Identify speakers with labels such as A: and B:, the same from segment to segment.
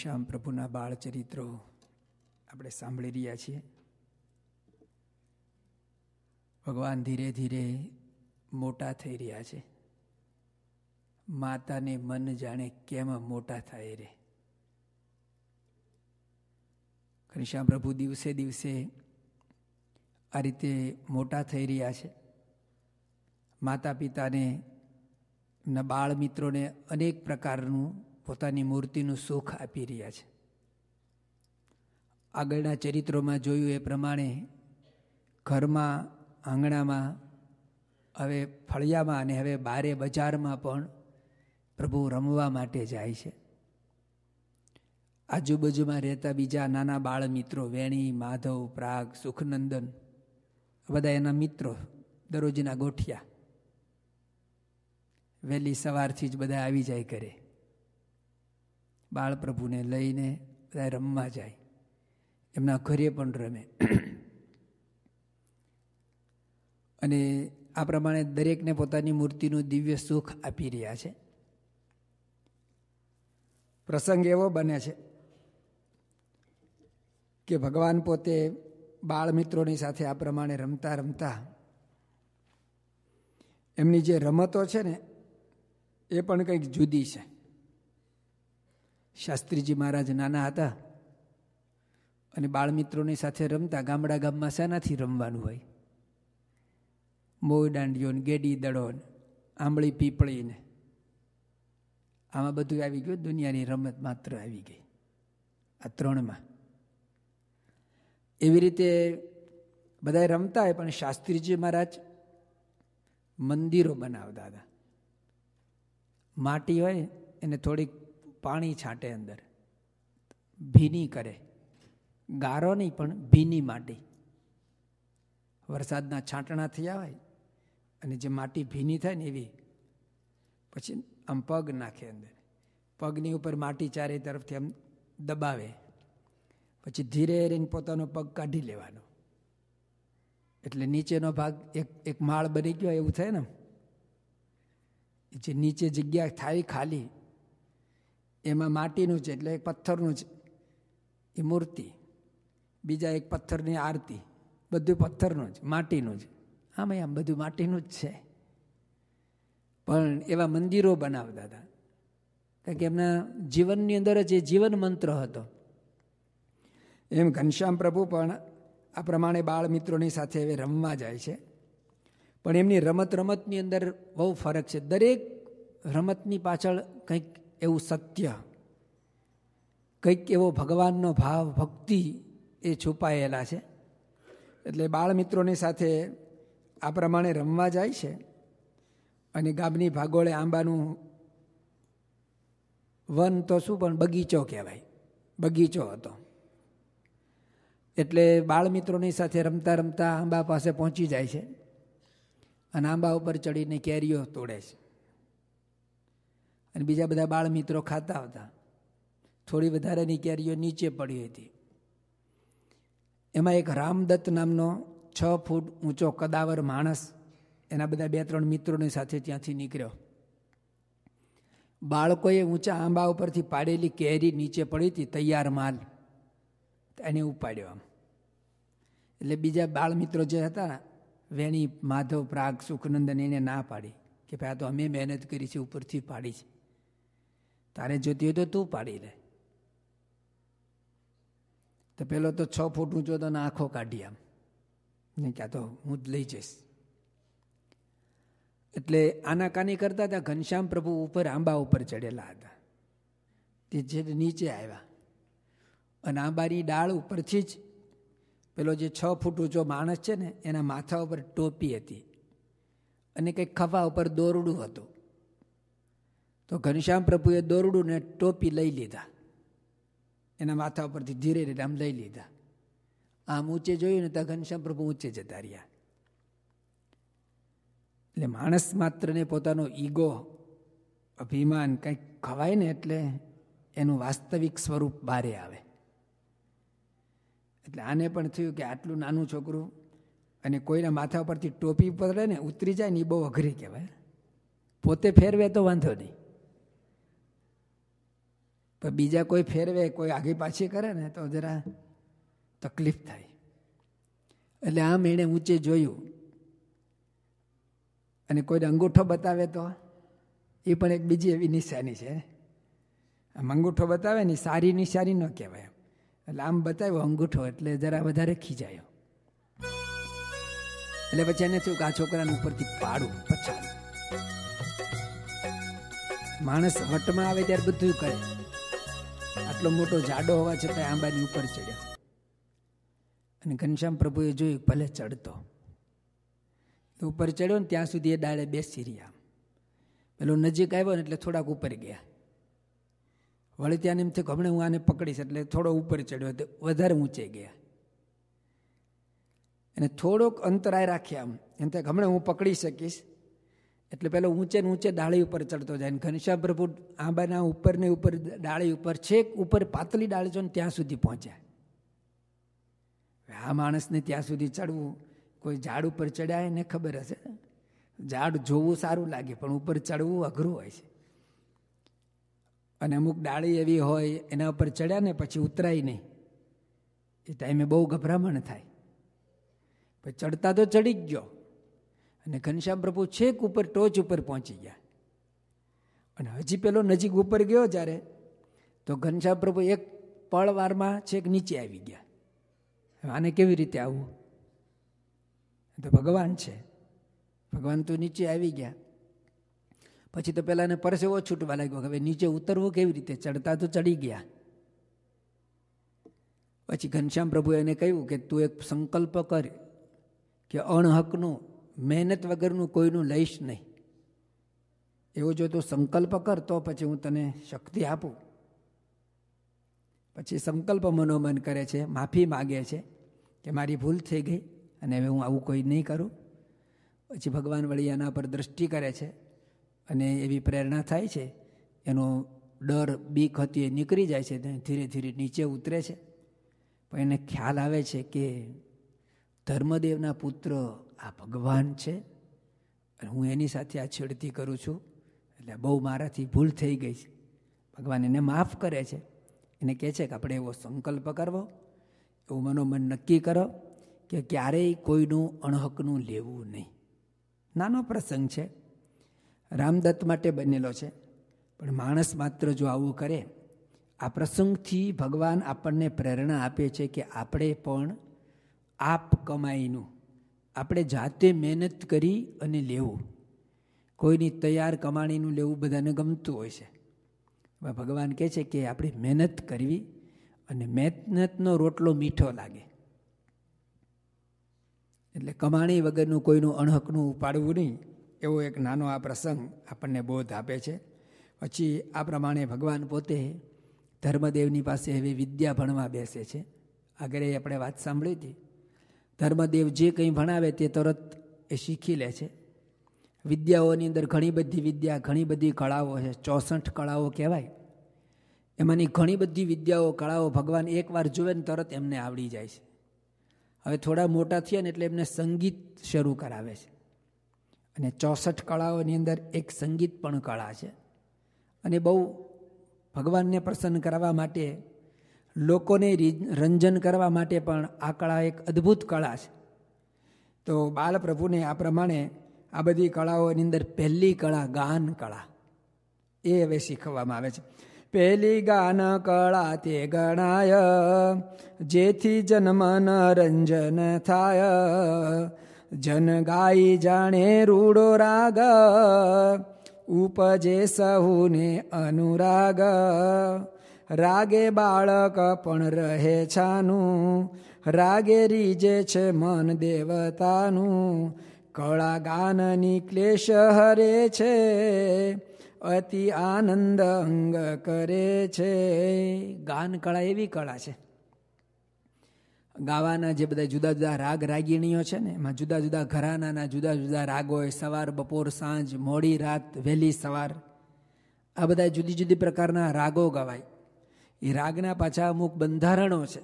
A: શ્યામ પ્રભુના બાળ ચરિત્રો આપણે સાંભળી રહ્યા છીએ ભગવાન ધીરે ધીરે મોટા થઈ રહ્યા છે માતાને મન જાણે કેમ મોટા થાય રે ઘનશ્યામ પ્રભુ દિવસે દિવસે આ રીતે મોટા થઈ રહ્યા છે માતા પિતાને બાળ મિત્રોને અનેક પ્રકારનું પોતાની મૂર્તિનું સુખ આપી રહ્યા છે આગળના ચરિત્રોમાં જોયું એ પ્રમાણે ઘરમાં આંગણામાં હવે ફળિયામાં અને હવે બારે બજારમાં પણ પ્રભુ રમવા માટે જાય છે આજુબાજુમાં રહેતા બીજા નાના બાળ મિત્રો વેણી માધવ પ્રાગ સુખનંદન બધા એના મિત્રો દરરોજના ગોઠિયા વહેલી સવારથી જ બધા આવી જાય કરે બાળપ્રભુને લઈને બધા રમવા જાય એમના ઘરે પણ રમે અને આ પ્રમાણે દરેકને પોતાની મૂર્તિનું દિવ્ય સુખ આપી રહ્યા છે પ્રસંગ એવો બને છે કે ભગવાન પોતે બાળમિત્રોની સાથે આ પ્રમાણે રમતા રમતા એમની જે રમતો છે ને એ પણ કંઈક જુદી છે શાસ્ત્રીજી મહારાજ નાના હતા અને બાળમિત્રોની સાથે રમતા ગામડા ગામમાં શાનાથી રમવાનું હોય મોય દાંડિયોને ગેડી દડો આંબળી પીપળીને આમાં બધું આવી ગયું દુનિયાની રમત માત્ર આવી ગઈ આ ત્રણમાં એવી રીતે બધા રમતા હોય પણ શાસ્ત્રીજી મહારાજ મંદિરો બનાવતા હતા માટી હોય એને થોડીક પાણી છાંટે અંદર ભીની કરે ગારો નહીં પણ ભીની માટી વરસાદના છાંટણા થયા હોય અને જે માટી ભીની થાય ને એવી પછી આમ પગ નાખે અંદર પગની ઉપર માટી ચારે તરફથી આમ દબાવે પછી ધીરે રહીને પોતાનો પગ કાઢી લેવાનો એટલે નીચેનો ભાગ એક એક માળ બની ગયો એવું થાય ને જે નીચે જગ્યા થાય ખાલી એમાં માટીનું છે એટલે એક પથ્થરનું છે એ મૂર્તિ બીજા એક પથ્થરની આરતી બધું પથ્થરનું જ માટીનું જ આમ આમ બધું માટીનું જ છે પણ એવા મંદિરો બનાવતા હતા કારણ કે એમના જીવનની અંદર જ એ જીવન મંત્ર હતો એમ ઘનશ્યામ પ્રભુ પણ આ પ્રમાણે બાળ મિત્રોની સાથે હવે રમવા જાય છે પણ એમની રમત રમતની અંદર બહુ ફરક છે દરેક રમતની પાછળ કંઈક એવું સત્ય કંઈક એવો ભગવાનનો ભાવ ભક્તિ એ છુપાયેલા છે એટલે બાળમિત્રોની સાથે આ પ્રમાણે રમવા જાય છે અને ગામની ભાગોળે આંબાનું વન તો શું પણ બગીચો કહેવાય બગીચો હતો એટલે બાળમિત્રોની સાથે રમતા રમતા આંબા પાસે પહોંચી જાય છે અને આંબા ઉપર ચડીને કેરીઓ તોડે છે અને બીજા બધા બાળ મિત્રો ખાતા હતા થોડી વધારાની કેરીઓ નીચે પડી હતી એમાં એક રામદત્ત નામનો છ ફૂટ ઊંચો કદાવર માણસ એના બધા બે ત્રણ મિત્રોની સાથે ત્યાંથી નીકળ્યો બાળકોએ ઊંચા આંબા ઉપરથી પાડેલી કેરી નીચે પડી હતી તૈયાર માલ એને ઉપાડ્યો આમ એટલે બીજા બાળ મિત્રો જે હતા વેણી માધવ પ્રાગ સુખનંદન એને ના પાડી કે ભાઈ આ તો અમે મહેનત કરી છે ઉપરથી પાડી છે તારે જોતી હોય તો તું પાડી લે તો પેલો તો છ ફૂટ ઊંચો તો આંખો કાઢી આમ નહીં ક્યાં તો હું જ લઈ જઈશ એટલે આનાકાની કરતા હતા ઘનશ્યામ પ્રભુ ઉપર આંબા ઉપર ચડેલા હતા તે જે નીચે આવ્યા અને આંબાની ડાળ ઉપરથી જ પેલો જે છ ફૂટ ઊંચો માણસ છે ને એના માથા ઉપર ટોપી હતી અને કંઈક ખભા ઉપર દોરડું હતું તો ઘનશ્યામ પ્રભુએ દોરડું ને ટોપી લઈ લીધા એના માથા ઉપરથી ધીરે ધીરે આમ લઈ લીધા આમ ઊંચે જોયું ને તો ઘનશ્યામ પ્રભુ ઊંચે જતા રહ્યા એટલે માણસ માત્રને પોતાનો ઈગો અભિમાન કંઈક ખવાય ને એટલે એનું વાસ્તવિક સ્વરૂપ બારે આવે એટલે આને પણ થયું કે આટલું નાનું છોકરું અને કોઈના માથા પરથી ટોપી પડે ને ઉતરી જાય ને એ બહુ અઘરી કહેવાય પોતે ફેરવે તો વાંધો નહીં પણ બીજા કોઈ ફેરવે કોઈ આગી પાછી કરે ને તો જરા તકલીફ થાય એટલે આમ એણે ઊંચે જોયું અને કોઈને અંગૂઠો બતાવે તો એ પણ એક બીજી એવી નિશાની છે આમ અંગૂઠો બતાવે ને સારી નિશાની ન કહેવાય એટલે આમ બતાવ્યો અંગૂઠો એટલે જરા વધારે ખીજાયો એટલે પછી એને થયું કે આ છોકરાને ઉપરથી પાડું પછી માણસ વટમાં આવે ત્યારે બધું કરે આટલો મોટો જાડો હોવા છતાં આંબાની ઉપર ચડ્યો અને ઘનશ્યામ પ્રભુએ જોયું ભલે ચડતો ઉપર ચડ્યો ને ત્યાં સુધી એ ડાળે બેસી રહ્યા પેલો નજીક આવ્યો ને એટલે થોડાક ઉપર ગયા વળી ત્યાં એમ થયું કે હું આને પકડીશ એટલે થોડો ઉપર ચડ્યો તો વધારે ઊંચે ગયા અને થોડોક અંતરાય રાખ્યા એમ એમ થાય હમણાં હું પકડી શકીશ એટલે પેલો ઊંચે ને ઊંચે ડાળી ઉપર ચડતો જાય ઘનશ્યા પ્રભુ આંબાના ઉપર ને ઉપર ડાળી ઉપર છેક ઉપર પાતળી ડાળી છો ને ત્યાં સુધી પહોંચ્યા આ માણસને ત્યાં સુધી ચડવું કોઈ ઝાડ ઉપર ચડ્યા એને ખબર હશે ઝાડ જોવું સારું લાગે પણ ઉપર ચડવું અઘરું હોય છે અને અમુક ડાળી એવી હોય એના ઉપર ચડ્યા ને પછી ઉતરાય નહીં એ ટાઈમે બહુ ગભરામણ થાય ચડતા તો ચડી જ ગયો અને ઘનશ્યામ પ્રભુ છેક ઉપર ટોચ ઉપર પહોંચી ગયા અને હજી પેલો નજીક ઉપર ગયો જ્યારે તો ઘનશ્યામ પ્રભુ એક પળવારમાં છેક નીચે આવી ગયા આને કેવી રીતે આવવું તો ભગવાન છે ભગવાન તો નીચે આવી ગયા પછી તો પહેલાં પરસેવો છૂટવા લાગ્યો હવે નીચે ઉતરવું કેવી રીતે ચડતા તો ચડી ગયા પછી ઘનશ્યામ પ્રભુએ એને કહ્યું કે તું એક સંકલ્પ કર કે અણહકનું મહેનત વગરનું કોઈનું લઈશ નહીં એવો જો તું સંકલ્પ કર તો પછી હું તને શક્તિ આપું પછી સંકલ્પ મનોમન કરે છે માફી માગે છે કે મારી ભૂલ થઈ ગઈ અને હવે હું આવું કોઈ નહીં કરું પછી ભગવાન વળી એના પર દ્રષ્ટિ કરે છે અને એવી પ્રેરણા થાય છે એનો ડર બીક હતી એ નીકળી જાય છે ધીરે ધીરે નીચે ઉતરે છે પણ એને ખ્યાલ આવે છે કે ધર્મદેવના પુત્ર આ ભગવાન છે હું એની સાથે આ છેડતી કરું છું એટલે બહુ મારાથી ભૂલ થઈ ગઈ છે ભગવાન એને માફ કરે છે એને કહે છે કે આપણે એવો સંકલ્પ કરવો એવું મનોમન નક્કી કરો કે ક્યારેય કોઈનું અણહકનું લેવું નહીં નાનો પ્રસંગ છે રામદત્ત માટે બનેલો છે પણ માણસ માત્ર જો આવું કરે આ પ્રસંગથી ભગવાન આપણને પ્રેરણા આપે છે કે આપણે પણ આપ કમાઈનું આપણે જાતે મહેનત કરી અને લેવું કોઈની તૈયાર કમાણીનું લેવું બધાને ગમતું હોય છે ભગવાન કહે છે કે આપણે મહેનત કરવી અને મહેનતનો રોટલો મીઠો લાગે એટલે કમાણી વગરનું કોઈનું અણહકનું ઉપાડવું નહીં એવો એક નાનો આ પ્રસંગ આપણને બોધ આપે છે પછી આ પ્રમાણે ભગવાન પોતે ધર્મદેવની પાસે હવે વિદ્યા ભણવા બેસે છે આગળ એ આપણે વાત સાંભળી હતી ધર્મદેવ જે કંઈ ભણાવે તે તરત એ શીખી લે છે વિદ્યાઓની અંદર ઘણી બધી વિદ્યા ઘણી બધી કળાઓ છે ચોસઠ કળાઓ કહેવાય એમાંની ઘણી બધી વિદ્યાઓ કળાઓ ભગવાન એકવાર જુએ ને તરત એમને આવડી જાય છે હવે થોડા મોટા થયા ને એટલે એમને સંગીત શરૂ કરાવે છે અને ચોસઠ કળાઓની અંદર એક સંગીત પણ કળા છે અને બહુ ભગવાનને પ્રસન્ન કરવા માટે લોકોને રંજન કરવા માટે પણ આ કળા એક અદ્ભુત કળા છે તો બાલપ્રભુને આ પ્રમાણે આ બધી કળાઓની અંદર પહેલી કળા ગાન કળા એ હવે શીખવવામાં આવે છે પહેલી ગાન કળા તે ગણાય જેથી જનમન રંજન થાય જન ગાઈ જાણે રૂડો રાગ ઉપજે સહુને અનુરાગ રાગે બાળક પણ રહે છાનું રાગે રીજે છે મન દેવતાનું કળા ગાનની ક્લેશ હરે છે અતિ આનંદ અંગ કરે છે ગાન કળા એવી કળા છે ગાવાના જે બધા જુદા જુદા રાગ રાગીણીઓ છે ને એમાં જુદા જુદા ઘરાનાના જુદા જુદા રાગો હોય સવાર બપોર સાંજ મોડી રાત વહેલી સવાર આ બધા જુદી જુદી પ્રકારના રાગો ગવાય એ રાગના પાછા અમુક બંધારણો છે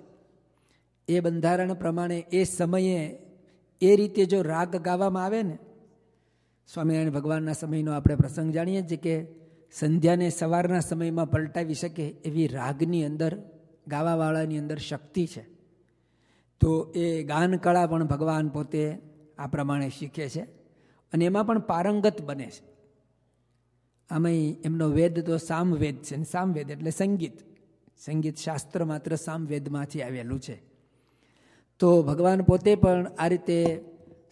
A: એ બંધારણ પ્રમાણે એ સમયે એ રીતે જો રાગ ગાવામાં આવે ને સ્વામિનારાયણ ભગવાનના સમયનો આપણે પ્રસંગ જાણીએ છીએ કે સંધ્યાને સવારના સમયમાં પલટાવી શકે એવી રાગની અંદર ગાવાવાળાની અંદર શક્તિ છે તો એ ગાન કળા પણ ભગવાન પોતે આ પ્રમાણે શીખે છે અને એમાં પણ પારંગત બને છે આમાં એમનો વેદ તો સામવેદ છે ને સામવેદ એટલે સંગીત સંગીત શાસ્ત્ર માત્ર સામવેદમાંથી આવેલું છે તો ભગવાન પોતે પણ આ રીતે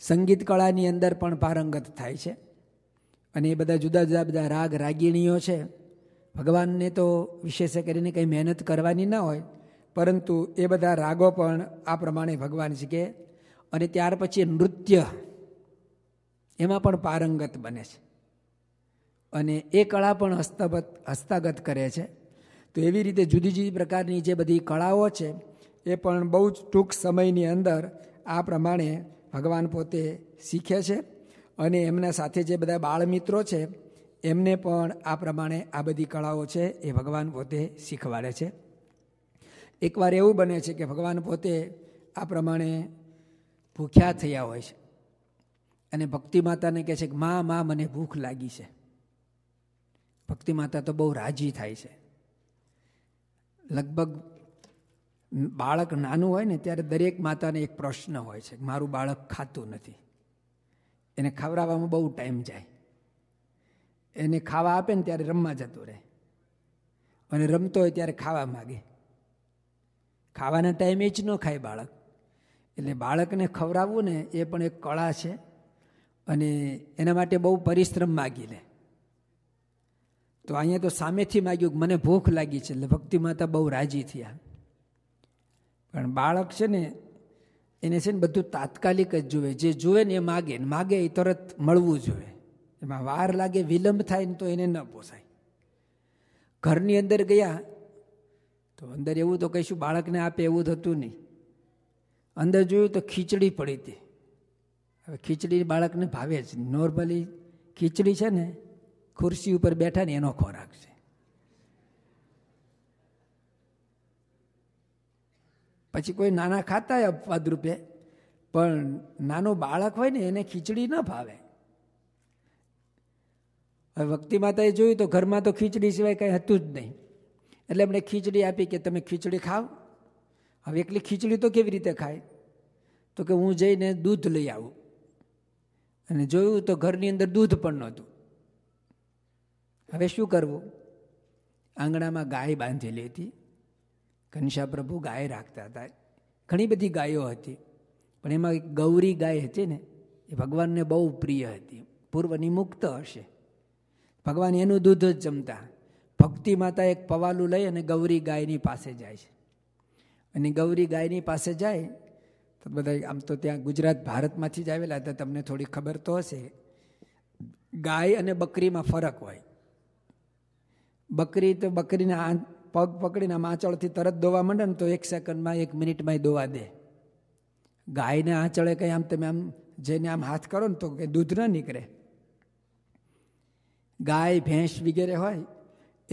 A: સંગીત કળાની અંદર પણ પારંગત થાય છે અને એ બધા જુદા જુદા બધા રાગ રાગીણીઓ છે ભગવાનને તો વિશેષ કરીને કંઈ મહેનત કરવાની ના હોય પરંતુ એ બધા રાગો પણ આ પ્રમાણે ભગવાન શીખે અને ત્યાર પછી નૃત્ય એમાં પણ પારંગત બને છે અને એ કળા પણ હસ્તગત હસ્તગત કરે છે તો એવી રીતે જુદી જુદી પ્રકારની જે બધી કળાઓ છે એ પણ બહુ જ ટૂંક સમયની અંદર આ પ્રમાણે ભગવાન પોતે શીખે છે અને એમના સાથે જે બધા બાળમિત્રો છે એમને પણ આ પ્રમાણે આ બધી કળાઓ છે એ ભગવાન પોતે શીખવાડે છે એકવાર એવું બને છે કે ભગવાન પોતે આ પ્રમાણે ભૂખ્યા થયા હોય છે અને ભક્તિ માતાને કહે છે કે મા માં મને ભૂખ લાગી છે ભક્તિ માતા તો બહુ રાજી થાય છે લગભગ બાળક નાનું હોય ને ત્યારે દરેક માતાને એક પ્રશ્ન હોય છે મારું બાળક ખાતું નથી એને ખવડાવવામાં બહુ ટાઈમ જાય એને ખાવા આપે ને ત્યારે રમવા જતું રહે અને રમતો હોય ત્યારે ખાવા માગે ખાવાના ટાઈમે જ ન ખાય બાળક એટલે બાળકને ખવડાવવું ને એ પણ એક કળા છે અને એના માટે બહુ પરિશ્રમ માગી લે તો અહીંયા તો સામેથી માગ્યું મને ભૂખ લાગી છે એટલે ભક્તિ માતા બહુ રાજી થયા પણ બાળક છે ને એને છે ને બધું તાત્કાલિક જ જુએ જે જુએ ને એ માગે ને માગે એ તરત મળવું જોઈએ એમાં વાર લાગે વિલંબ થાય ને તો એને ન પોસાય ઘરની અંદર ગયા તો અંદર એવું તો કહીશું બાળકને આપે એવું થતું નહીં અંદર જોયું તો ખીચડી પડી હતી હવે ખીચડી બાળકને ભાવે જ નોર્મલી ખીચડી છે ને ખુરશી ઉપર બેઠા ને એનો ખોરાક છે પછી કોઈ નાના ખાતા અપવાદ રૂપે પણ નાનો બાળક હોય ને એને ખીચડી ન ફાવે હવે વક્તિ માતાએ જોયું તો ઘરમાં તો ખીચડી સિવાય કંઈ હતું જ નહીં એટલે એમણે ખીચડી આપી કે તમે ખીચડી ખાઓ હવે એકલી ખીચડી તો કેવી રીતે ખાય તો કે હું જઈને દૂધ લઈ આવું અને જોયું તો ઘરની અંદર દૂધ પણ નહોતું હવે શું કરવું આંગણામાં ગાય બાંધેલી હતી ઘનશ્યા પ્રભુ ગાય રાખતા હતા ઘણી બધી ગાયો હતી પણ એમાં એક ગૌરી ગાય હતી ને એ ભગવાનને બહુ પ્રિય હતી પૂર્વની મુક્ત હશે ભગવાન એનું દૂધ જ જમતા ભક્તિ માતા એક પવાલું લઈ અને ગૌરી ગાયની પાસે જાય છે અને ગૌરી ગાયની પાસે જાય તો બધા આમ તો ત્યાં ગુજરાત ભારતમાંથી જ આવેલા હતા તમને થોડી ખબર તો હશે ગાય અને બકરીમાં ફરક હોય બકરી તો બકરીના આ પગ પકડીને આંચળથી તરત દોવા માંડે ને તો એક સેકન્ડમાં એક મિનિટમાં દોવા દે ગાયને આંચળે કંઈ આમ તમે આમ જેને આમ હાથ કરો ને તો કંઈ દૂધ ન નીકળે ગાય ભેંસ વગેરે હોય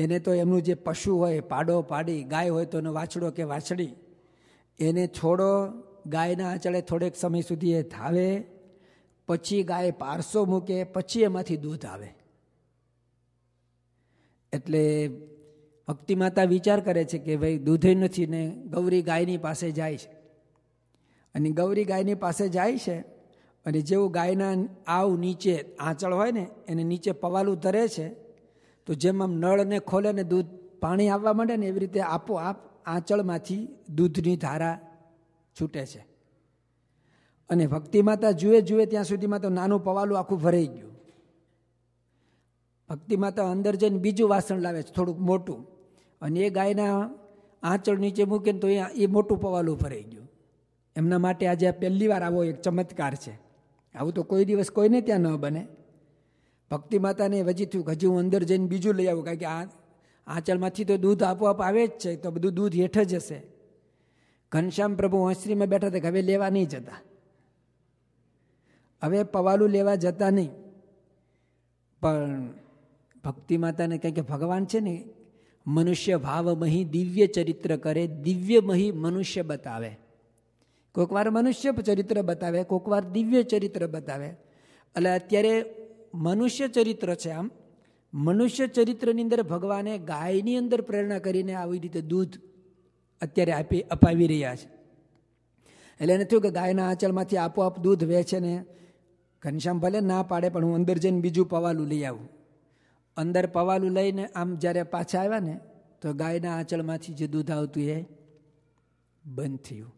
A: એને તો એમનું જે પશુ હોય પાડો પાડી ગાય હોય તો એનો વાછડો કે વાછડી એને છોડો ગાયના આંચળે થોડેક સમય સુધી એ થાવે પછી ગાય પારસો મૂકે પછી એમાંથી દૂધ આવે એટલે ભક્તિ માતા વિચાર કરે છે કે ભાઈ દૂધે નથી ને ગૌરી ગાયની પાસે જાય છે અને ગૌરી ગાયની પાસે જાય છે અને જેવું ગાયના આવ નીચે આંચળ હોય ને એને નીચે પવાલું ધરે છે તો જેમ આમ નળને ખોલે ને દૂધ પાણી આવવા માંડે ને એવી રીતે આપોઆપ આંચળમાંથી દૂધની ધારા છૂટે છે અને ભક્તિ માતા જુએ જુએ ત્યાં સુધીમાં તો નાનું પવાલું આખું ભરાઈ ગયું ભક્તિ માતા અંદર જઈને બીજું વાસણ લાવે છે થોડુંક મોટું અને એ ગાયના આંચળ નીચે મૂકે ને તો એ એ મોટું પવાલું ફરાઈ ગયું એમના માટે આજે પહેલી વાર આવો એક ચમત્કાર છે આવું તો કોઈ દિવસ કોઈને ત્યાં ન બને ભક્તિ માતાને વજી થયું હજી હું અંદર જઈને બીજું લઈ આવું કારણ કે આ આંચળમાંથી તો દૂધ આપોઆપ આવે જ છે તો બધું દૂધ હેઠ જ હશે ઘનશ્યામ પ્રભુ હંસરીમાં બેઠા હતા હવે લેવા નહીં જતા હવે પવાલું લેવા જતા નહીં પણ ભક્તિ માતાને કહે કે ભગવાન છે ને મનુષ્ય ભાવમહી દિવ્ય ચરિત્ર કરે દિવ્યમહી મનુષ્ય બતાવે કોઈક વાર મનુષ્ય ચરિત્ર બતાવે કોઈક દિવ્ય ચરિત્ર બતાવે એટલે અત્યારે મનુષ્ય ચરિત્ર છે આમ મનુષ્ય ચરિત્રની અંદર ભગવાને ગાયની અંદર પ્રેરણા કરીને આવી રીતે દૂધ અત્યારે આપી અપાવી રહ્યા છે એટલે એને થયું કે ગાયના આંચળમાંથી આપોઆપ દૂધ વેચે ને ઘનશ્યામ ભલે ના પાડે પણ હું અંદર જઈને બીજું પવાલું લઈ આવું અંદર પવાલું લઈને આમ જ્યારે પાછા આવ્યા ને તો ગાયના આંચળમાંથી જે દૂધ આવતું એ બંધ થયું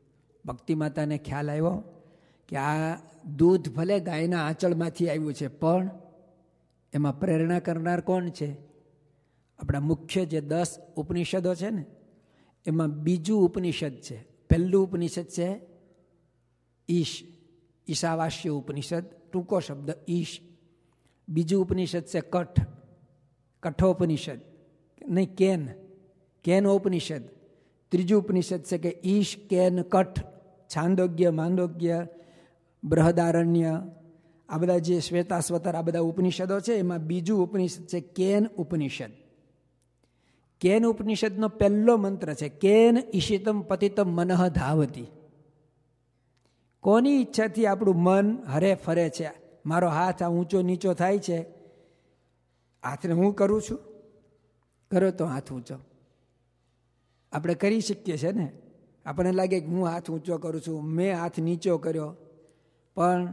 A: ભક્તિ માતાને ખ્યાલ આવ્યો કે આ દૂધ ભલે ગાયના આંચળમાંથી આવ્યું છે પણ એમાં પ્રેરણા કરનાર કોણ છે આપણા મુખ્ય જે દસ ઉપનિષદો છે ને એમાં બીજું ઉપનિષદ છે પહેલું ઉપનિષદ છે ઈશ ઈશાવાસ્ય ઉપનિષદ ટૂંકો શબ્દ ઈશ બીજું ઉપનિષદ છે કઠ કઠોપનિષદ નહીં કેન કેન ઉપનિષદ ત્રીજું ઉપનિષદ છે કે ઈશ કેન કઠ છાંદોગ્ય માંદોગ્ય બૃહદારણ્ય આ બધા જે શ્વેતાશ્વતર આ બધા ઉપનિષદો છે એમાં બીજું ઉપનિષદ છે કેન ઉપનિષદ કેન ઉપનિષદનો પહેલો મંત્ર છે કેન ઈશિતમ પતિતમ મનઃ ધાવતી કોની ઈચ્છાથી આપણું મન હરે ફરે છે મારો હાથ આ ઊંચો નીચો થાય છે હાથને હું કરું છું કરો તો હાથ ઊંચો આપણે કરી શકીએ છીએ ને આપણને લાગે કે હું હાથ ઊંચો કરું છું મેં હાથ નીચો કર્યો પણ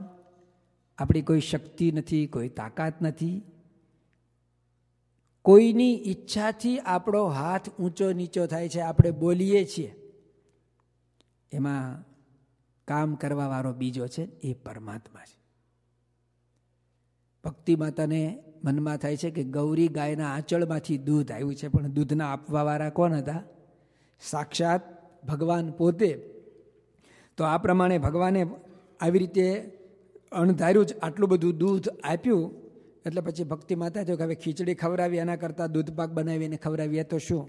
A: આપણી કોઈ શક્તિ નથી કોઈ તાકાત નથી કોઈની ઈચ્છાથી આપણો હાથ ઊંચો નીચો થાય છે આપણે બોલીએ છીએ એમાં કામ કરવાવાળો બીજો છે એ પરમાત્મા છે ભક્તિ માતાને મનમાં થાય છે કે ગૌરી ગાયના આંચળમાંથી દૂધ આવ્યું છે પણ દૂધના આપવાવાળા કોણ હતા સાક્ષાત ભગવાન પોતે તો આ પ્રમાણે ભગવાને આવી રીતે અણધાર્યું જ આટલું બધું દૂધ આપ્યું એટલે પછી ભક્તિ માતા થયું કે હવે ખીચડી ખવડાવી એના કરતાં દૂધપાક બનાવીને ખવડાવીએ તો શું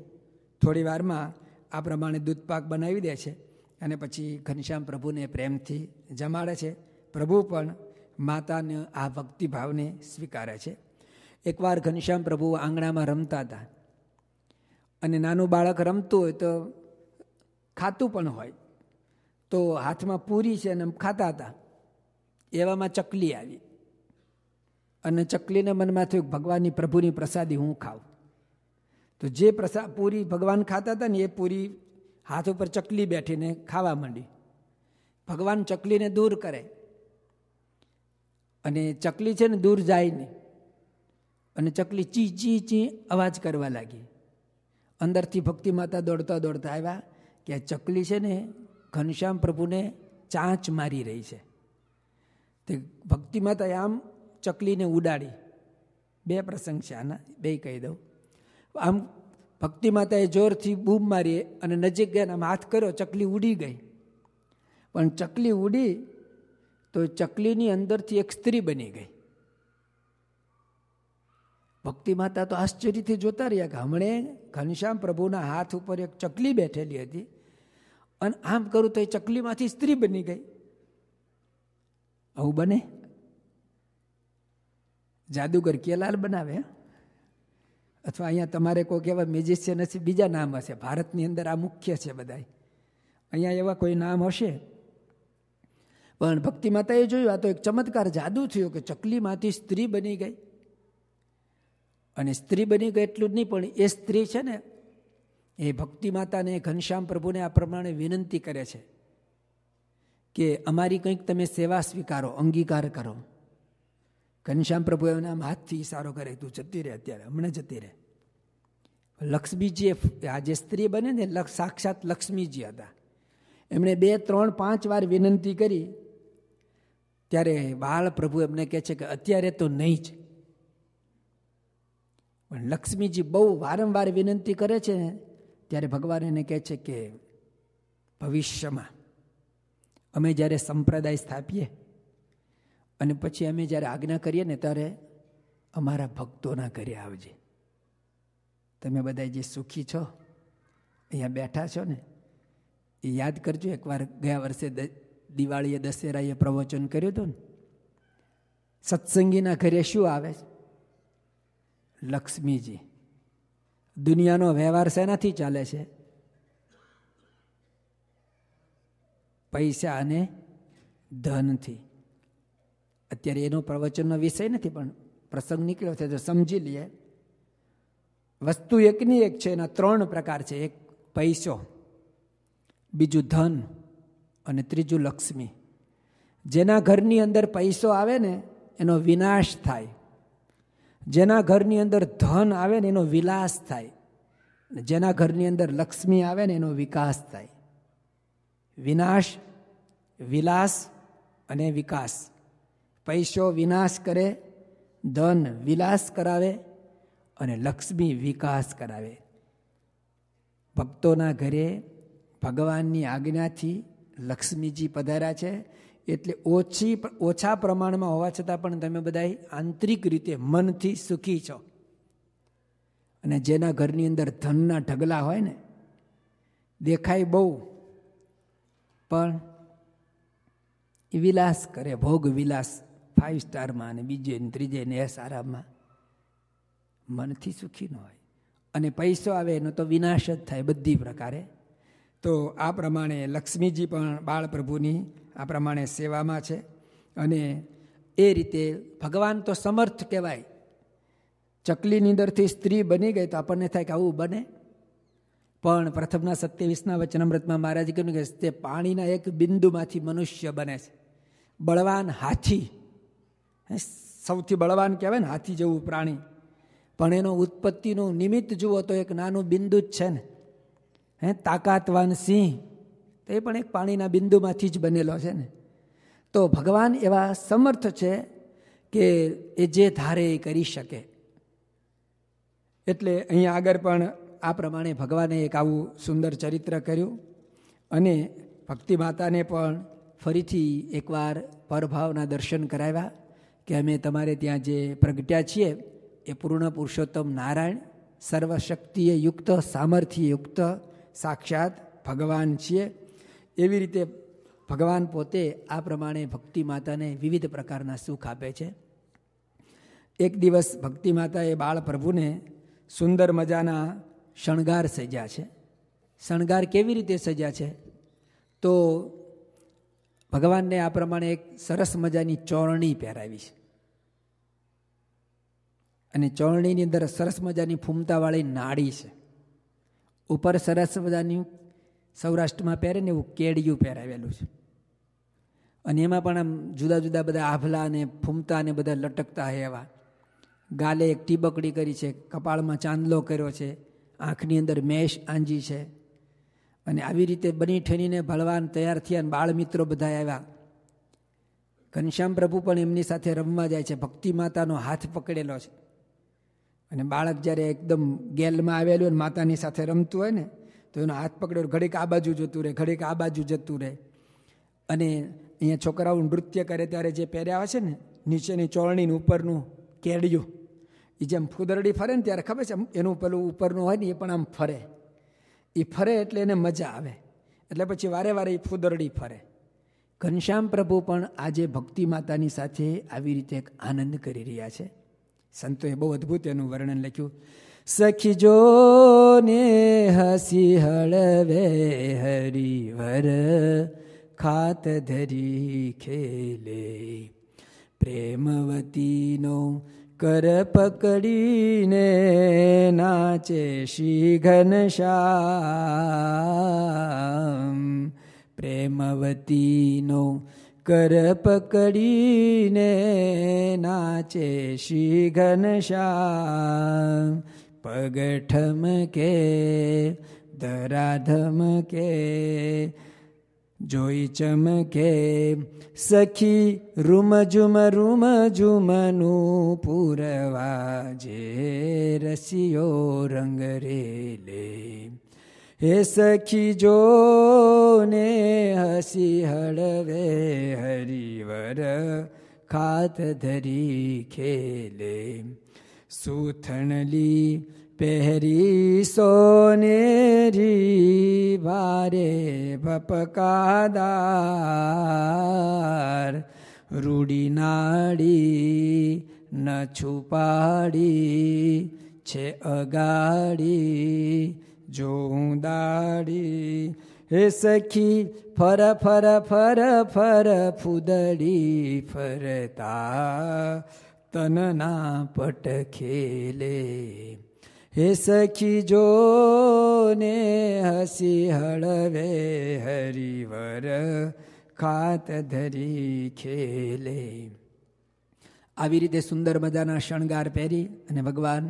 A: થોડી વારમાં આ પ્રમાણે દૂધપાક બનાવી દે છે અને પછી ઘનશ્યામ પ્રભુને પ્રેમથી જમાડે છે પ્રભુ પણ માતાને આ ભક્તિભાવને સ્વીકારે છે એકવાર ઘનશ્યામ પ્રભુ આંગણામાં રમતા હતા અને નાનું બાળક રમતું હોય તો ખાતું પણ હોય તો હાથમાં પૂરી છે અને ખાતા હતા એવામાં ચકલી આવી અને ચકલીને મનમાં થયું ભગવાનની પ્રભુની પ્રસાદી હું ખાઉં તો જે પ્રસાદ પૂરી ભગવાન ખાતા હતા ને એ પૂરી હાથ ઉપર ચકલી બેઠીને ખાવા માંડી ભગવાન ચકલીને દૂર કરે અને ચકલી છે ને દૂર જાય નહીં અને ચકલી ચી ચી ચી અવાજ કરવા લાગી અંદરથી ભક્તિ માતા દોડતા દોડતા આવ્યા કે આ ચકલી છે ને ઘનશ્યામ પ્રભુને ચાંચ મારી રહી છે તે ભક્તિ માતાએ આમ ચકલીને ઉડાડી બે પ્રસંગ છે આના બે કહી દઉં આમ ભક્તિ માતાએ જોરથી બૂમ મારી અને નજીક ગયા આમ હાથ કર્યો ચકલી ઉડી ગઈ પણ ચકલી ઉડી તો ચકલીની અંદરથી એક સ્ત્રી બની ગઈ ભક્તિ માતા તો આશ્ચર્યથી જોતા રહ્યા કે હમણે ઘનશ્યામ પ્રભુના હાથ ઉપર એક ચકલી બેઠેલી હતી અને આમ કરું તો એ ચકલીમાંથી સ્ત્રી બની ગઈ આવું બને જાદુગર કેલાલ બનાવે અથવા અહીંયા તમારે કોઈ એવા મેજિશિયન હશે બીજા નામ હશે ભારતની અંદર આ મુખ્ય છે બધાય અહીંયા એવા કોઈ નામ હશે પણ ભક્તિ માતાએ જોયું આ તો એક ચમત્કાર જાદુ થયો કે ચકલીમાંથી સ્ત્રી બની ગઈ અને સ્ત્રી બની ગઈ એટલું જ નહીં પણ એ સ્ત્રી છે ને એ ભક્તિ માતાને ઘનશ્યામ પ્રભુને આ પ્રમાણે વિનંતી કરે છે કે અમારી કંઈક તમે સેવા સ્વીકારો અંગીકાર કરો ઘનશ્યામ પ્રભુ એમને આમ હાથથી ઇશારો કરે તું જતી રહે અત્યારે હમણાં જતી રહે લક્ષ્મીજી આ જે સ્ત્રી બને ને સાક્ષાત લક્ષ્મીજી હતા એમણે બે ત્રણ પાંચ વાર વિનંતી કરી ત્યારે બાળ પ્રભુ એમને કહે છે કે અત્યારે તો નહીં જ પણ લક્ષ્મીજી બહુ વારંવાર વિનંતી કરે છે ત્યારે ભગવાન એને કહે છે કે ભવિષ્યમાં અમે જ્યારે સંપ્રદાય સ્થાપીએ અને પછી અમે જ્યારે આજ્ઞા કરીએ ને ત્યારે અમારા ભક્તોના ઘરે આવજે તમે બધા જે સુખી છો અહીંયા બેઠા છો ને એ યાદ કરજો એકવાર ગયા વર્ષે દિવાળીએ દશેરાએ પ્રવચન કર્યું હતું ને સત્સંગીના ઘરે શું આવે છે લક્ષ્મીજી દુનિયાનો વ્યવહાર શેનાથી ચાલે છે પૈસા અને ધનથી અત્યારે એનો પ્રવચનનો વિષય નથી પણ પ્રસંગ નીકળ્યો છે તો સમજી લઈએ વસ્તુ એકની એક છે એના ત્રણ પ્રકાર છે એક પૈસો બીજું ધન અને ત્રીજું લક્ષ્મી જેના ઘરની અંદર પૈસો આવે ને એનો વિનાશ થાય જેના ઘરની અંદર ધન આવે ને એનો વિલાસ થાય જેના ઘરની અંદર લક્ષ્મી આવે ને એનો વિકાસ થાય વિનાશ વિલાસ અને વિકાસ પૈસો વિનાશ કરે ધન વિલાસ કરાવે અને લક્ષ્મી વિકાસ કરાવે ભક્તોના ઘરે ભગવાનની આજ્ઞાથી લક્ષ્મીજી પધાર્યા છે એટલે ઓછી ઓછા પ્રમાણમાં હોવા છતાં પણ તમે બધા આંતરિક રીતે મનથી સુખી છો અને જેના ઘરની અંદર ધનના ઢગલા હોય ને દેખાય બહુ પણ વિલાસ કરે ભોગ વિલાસ ફાઇવ સ્ટારમાં અને બીજે ને ત્રીજે ને એ સારામાં મનથી સુખી ન હોય અને પૈસો આવે એનો તો વિનાશ જ થાય બધી પ્રકારે તો આ પ્રમાણે લક્ષ્મીજી પણ બાળપ્રભુની આ પ્રમાણે સેવામાં છે અને એ રીતે ભગવાન તો સમર્થ કહેવાય ચકલીની અંદરથી સ્ત્રી બની ગઈ તો આપણને થાય કે આવું બને પણ પ્રથમના સત્યાવીસના વચનામૃતમાં મહારાજ કહ્યું કે તે પાણીના એક બિંદુમાંથી મનુષ્ય બને છે બળવાન હાથી સૌથી બળવાન કહેવાય ને હાથી જેવું પ્રાણી પણ એનો ઉત્પત્તિનું નિમિત્ત જુઓ તો એક નાનું બિંદુ જ છે ને હે તાકાતવાન સિંહ તો એ પણ એક પાણીના બિંદુમાંથી જ બનેલો છે ને તો ભગવાન એવા સમર્થ છે કે એ જે ધારે એ કરી શકે એટલે અહીંયા આગળ પણ આ પ્રમાણે ભગવાને એક આવું સુંદર ચરિત્ર કર્યું અને ભક્તિ માતાને પણ ફરીથી એકવાર પરભાવના દર્શન કરાવ્યા કે અમે તમારે ત્યાં જે પ્રગટ્યા છીએ એ પૂર્ણ પુરુષોત્તમ નારાયણ સર્વશક્તિએ યુક્ત સામર્થ્ય યુક્ત સાક્ષાત ભગવાન છીએ એવી રીતે ભગવાન પોતે આ પ્રમાણે ભક્તિ માતાને વિવિધ પ્રકારના સુખ આપે છે એક દિવસ ભક્તિ માતાએ બાળ પ્રભુને સુંદર મજાના શણગાર સજ્યા છે શણગાર કેવી રીતે સજ્યા છે તો ભગવાનને આ પ્રમાણે એક સરસ મજાની ચોરણી પહેરાવી છે અને ચોરણીની અંદર સરસ મજાની ફૂમતાવાળી નાળી છે ઉપર સરસ મજાની સૌરાષ્ટ્રમાં પહેરે ને એવું કેડિયું પહેરાવેલું છે અને એમાં પણ આમ જુદા જુદા બધા આભલા અને ફૂમતા અને બધા લટકતા હે એવા ગાલે એક ટીબકડી કરી છે કપાળમાં ચાંદલો કર્યો છે આંખની અંદર મેષ આંજી છે અને આવી રીતે બની ઠેનીને ભળવાન તૈયાર થયા બાળ મિત્રો બધા આવ્યા ઘનશ્યામ પ્રભુ પણ એમની સાથે રમવા જાય છે ભક્તિ માતાનો હાથ પકડેલો છે અને બાળક જ્યારે એકદમ ગેલમાં આવેલું અને માતાની સાથે રમતું હોય ને તો એનો હાથ પકડ્યો ઘડીક આ બાજુ જતું રહે ઘડીક આ બાજુ જતું રહે અને અહીંયા છોકરાઓ નૃત્ય કરે ત્યારે જે પહેર્યા આવે છે ને નીચેની ચોળણીનું ઉપરનું કેડિયું એ જેમ ફૂદરડી ફરે ને ત્યારે ખબર છે એનું પેલું ઉપરનું હોય ને એ પણ આમ ફરે એ ફરે એટલે એને મજા આવે એટલે પછી વારે વારે એ ફૂદરડી ફરે ઘનશ્યામ પ્રભુ પણ આજે ભક્તિ માતાની સાથે આવી રીતે એક આનંદ કરી રહ્યા છે સંતોએ બહુ અદ્ભુત એનું વર્ણન લખ્યું સખી જો ને હસી હળવે હરિવર ખાત ધરી ખેલે પ્રેમવતીનો કર પકડીને નાચે શ્રી ઘનશ્યામ પ્રેમવતીનો કર પકડીને નાચે શ્રી ઘનશ્યામ પગઠમ કે ધરા કે જોઈ ચમકે સખી રૂમ ઝુમ રૂમ ઝુમનું પૂરવા જે રસિયો રંગ રે રેલે હે સખી જો ને હસી હળવે હરિવર ખાત ધરી ખેલે સુથણલી પહેરી સોનેરી ભારે ભપકાદાર રૂડી નાડી ન છુપાડી છે અગાડી જો હું દાડી હે સખી ફર ફર ફર ફર ફૂદડી ફરતા તનના પટ ખેલે હે સખી જો ને હસી હળવે હરિવર ખાત ધરી ખેલે આવી રીતે સુંદર મજાના શણગાર પહેરી અને ભગવાન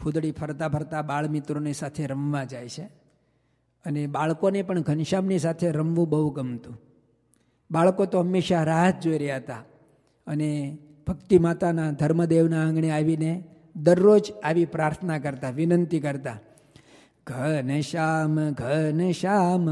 A: ફૂદડી ફરતા ફરતા બાળ મિત્રોની સાથે રમવા જાય છે અને બાળકોને પણ ઘનશ્યામની સાથે રમવું બહુ ગમતું બાળકો તો હંમેશા રાહત જોઈ રહ્યા હતા અને ભક્તિ માતાના ધર્મદેવના આંગણે આવીને દરરોજ આવી પ્રાર્થના કરતા વિનંતી કરતા ઘન શ્યામ ઘન શ્યામ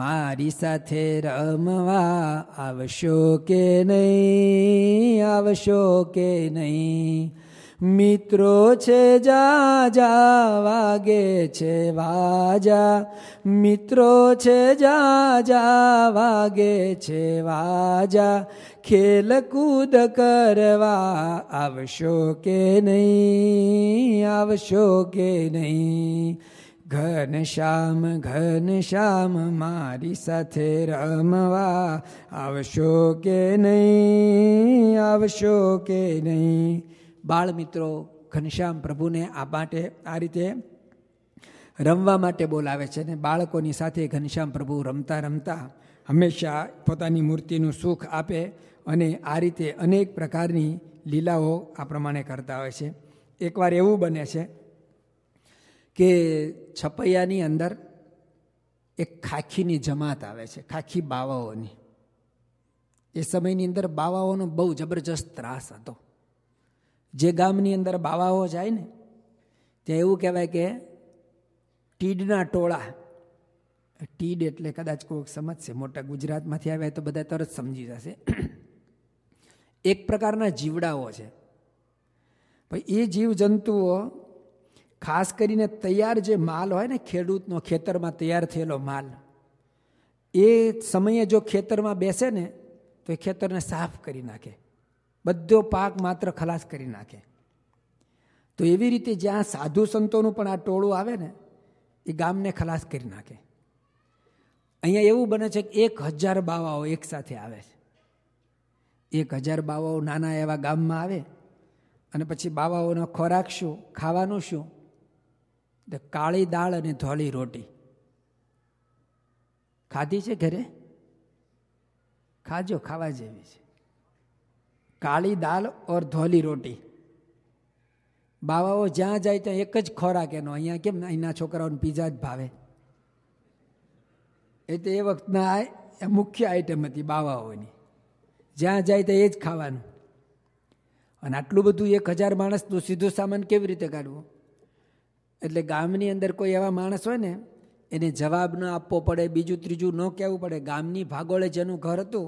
A: મારી સાથે રમવા આવશો કે નહીં આવશો કે નહીં મિત્રો છે જા જા વાગે છે વાજા મિત્રો છે જા જા વાગે છે વાજા ખેલકૂદ કરવા આવશો કે નહીં આવશો કે નહીં ઘન શ્યામ ઘન શ્યામ મારી સાથે રમવા આવશો કે નહીં આવશો કે નહીં બાળ મિત્રો ઘનશ્યામ પ્રભુને આ માટે આ રીતે રમવા માટે બોલાવે છે ને બાળકોની સાથે ઘનશ્યામ પ્રભુ રમતા રમતા હંમેશા પોતાની મૂર્તિનું સુખ આપે અને આ રીતે અનેક પ્રકારની લીલાઓ આ પ્રમાણે કરતા હોય છે એકવાર એવું બને છે કે છપૈયાની અંદર એક ખાખીની જમાત આવે છે ખાખી બાવાઓની એ સમયની અંદર બાવાઓનો બહુ જબરજસ્ત ત્રાસ હતો જે ગામની અંદર બાવાઓ જાય ને ત્યાં એવું કહેવાય કે ટીડના ટોળા ટીડ એટલે કદાચ કોઈક સમજશે મોટા ગુજરાતમાંથી આવ્યા તો બધા તરત સમજી જશે એક પ્રકારના જીવડાઓ છે ભાઈ એ જીવજંતુઓ ખાસ કરીને તૈયાર જે માલ હોય ને ખેડૂતનો ખેતરમાં તૈયાર થયેલો માલ એ સમયે જો ખેતરમાં બેસે ને તો એ ખેતરને સાફ કરી નાખે બધો પાક માત્ર ખલાસ કરી નાખે તો એવી રીતે જ્યાં સાધુ સંતોનું પણ આ ટોળું આવે ને એ ગામને ખલાસ કરી નાખે અહીંયા એવું બને છે કે એક હજાર બાવાઓ એકસાથે આવે છે એક હજાર બાવાઓ નાના એવા ગામમાં આવે અને પછી બાવાઓનો ખોરાક શું ખાવાનું શું તો કાળી દાળ અને ધોળી રોટી ખાધી છે ઘરે ખાજો ખાવા જેવી છે કાળી દાલ ઓર ધોલી રોટી બાવાઓ જ્યાં જાય ત્યાં એક જ ખોરાક એનો અહીંયા કેમ અહીંના છોકરાઓને પીઝા જ ભાવે એ તો એ વખતના મુખ્ય આઈટમ હતી બાવાઓની જ્યાં જાય ત્યાં એ જ ખાવાનું અને આટલું બધું એક હજાર માણસનું સીધું સામાન કેવી રીતે કાઢવું એટલે ગામની અંદર કોઈ એવા માણસ હોય ને એને જવાબ ન આપવો પડે બીજું ત્રીજું ન કહેવું પડે ગામની ભાગોળે જેનું ઘર હતું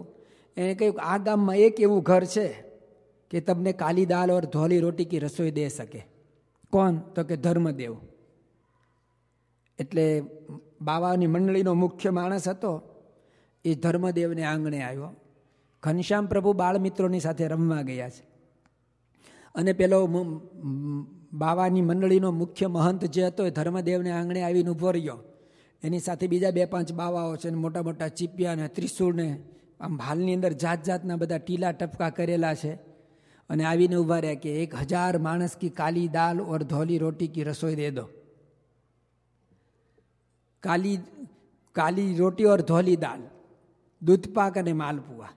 A: એણે કહ્યું આ ગામમાં એક એવું ઘર છે કે તમને કાલી दाल ઓર धौली રોટી की रसोई दे सके કોણ તો કે ધર્મદેવ એટલે બાવાની મંડળીનો મુખ્ય માણસ હતો એ ધર્મદેવને આંગણે આવ્યો ઘનશ્યામ પ્રભુ બાળ મિત્રોની સાથે રમવા ગયા છે અને પેલો બાવાની મંડળીનો મુખ્ય મહંત જે હતો એ ધર્મદેવને આંગણે આવીને ઊભો રહ્યો એની સાથે બીજા બે પાંચ બાવાઓ છે ને મોટા મોટા ચીપિયા ને ત્રિશુળને આમ હાલની અંદર જાત જાતના બધા ટીલા ટપકા કરેલા છે અને આવીને ઊભા રહ્યા કે એક હજાર માણસ કી કાલી દાલ ઓર ધોલી રોટી કી રસોઈ દે દો કાલી કાલી રોટી ઓર ધોલી દાલ દૂધપાક અને માલપુઆ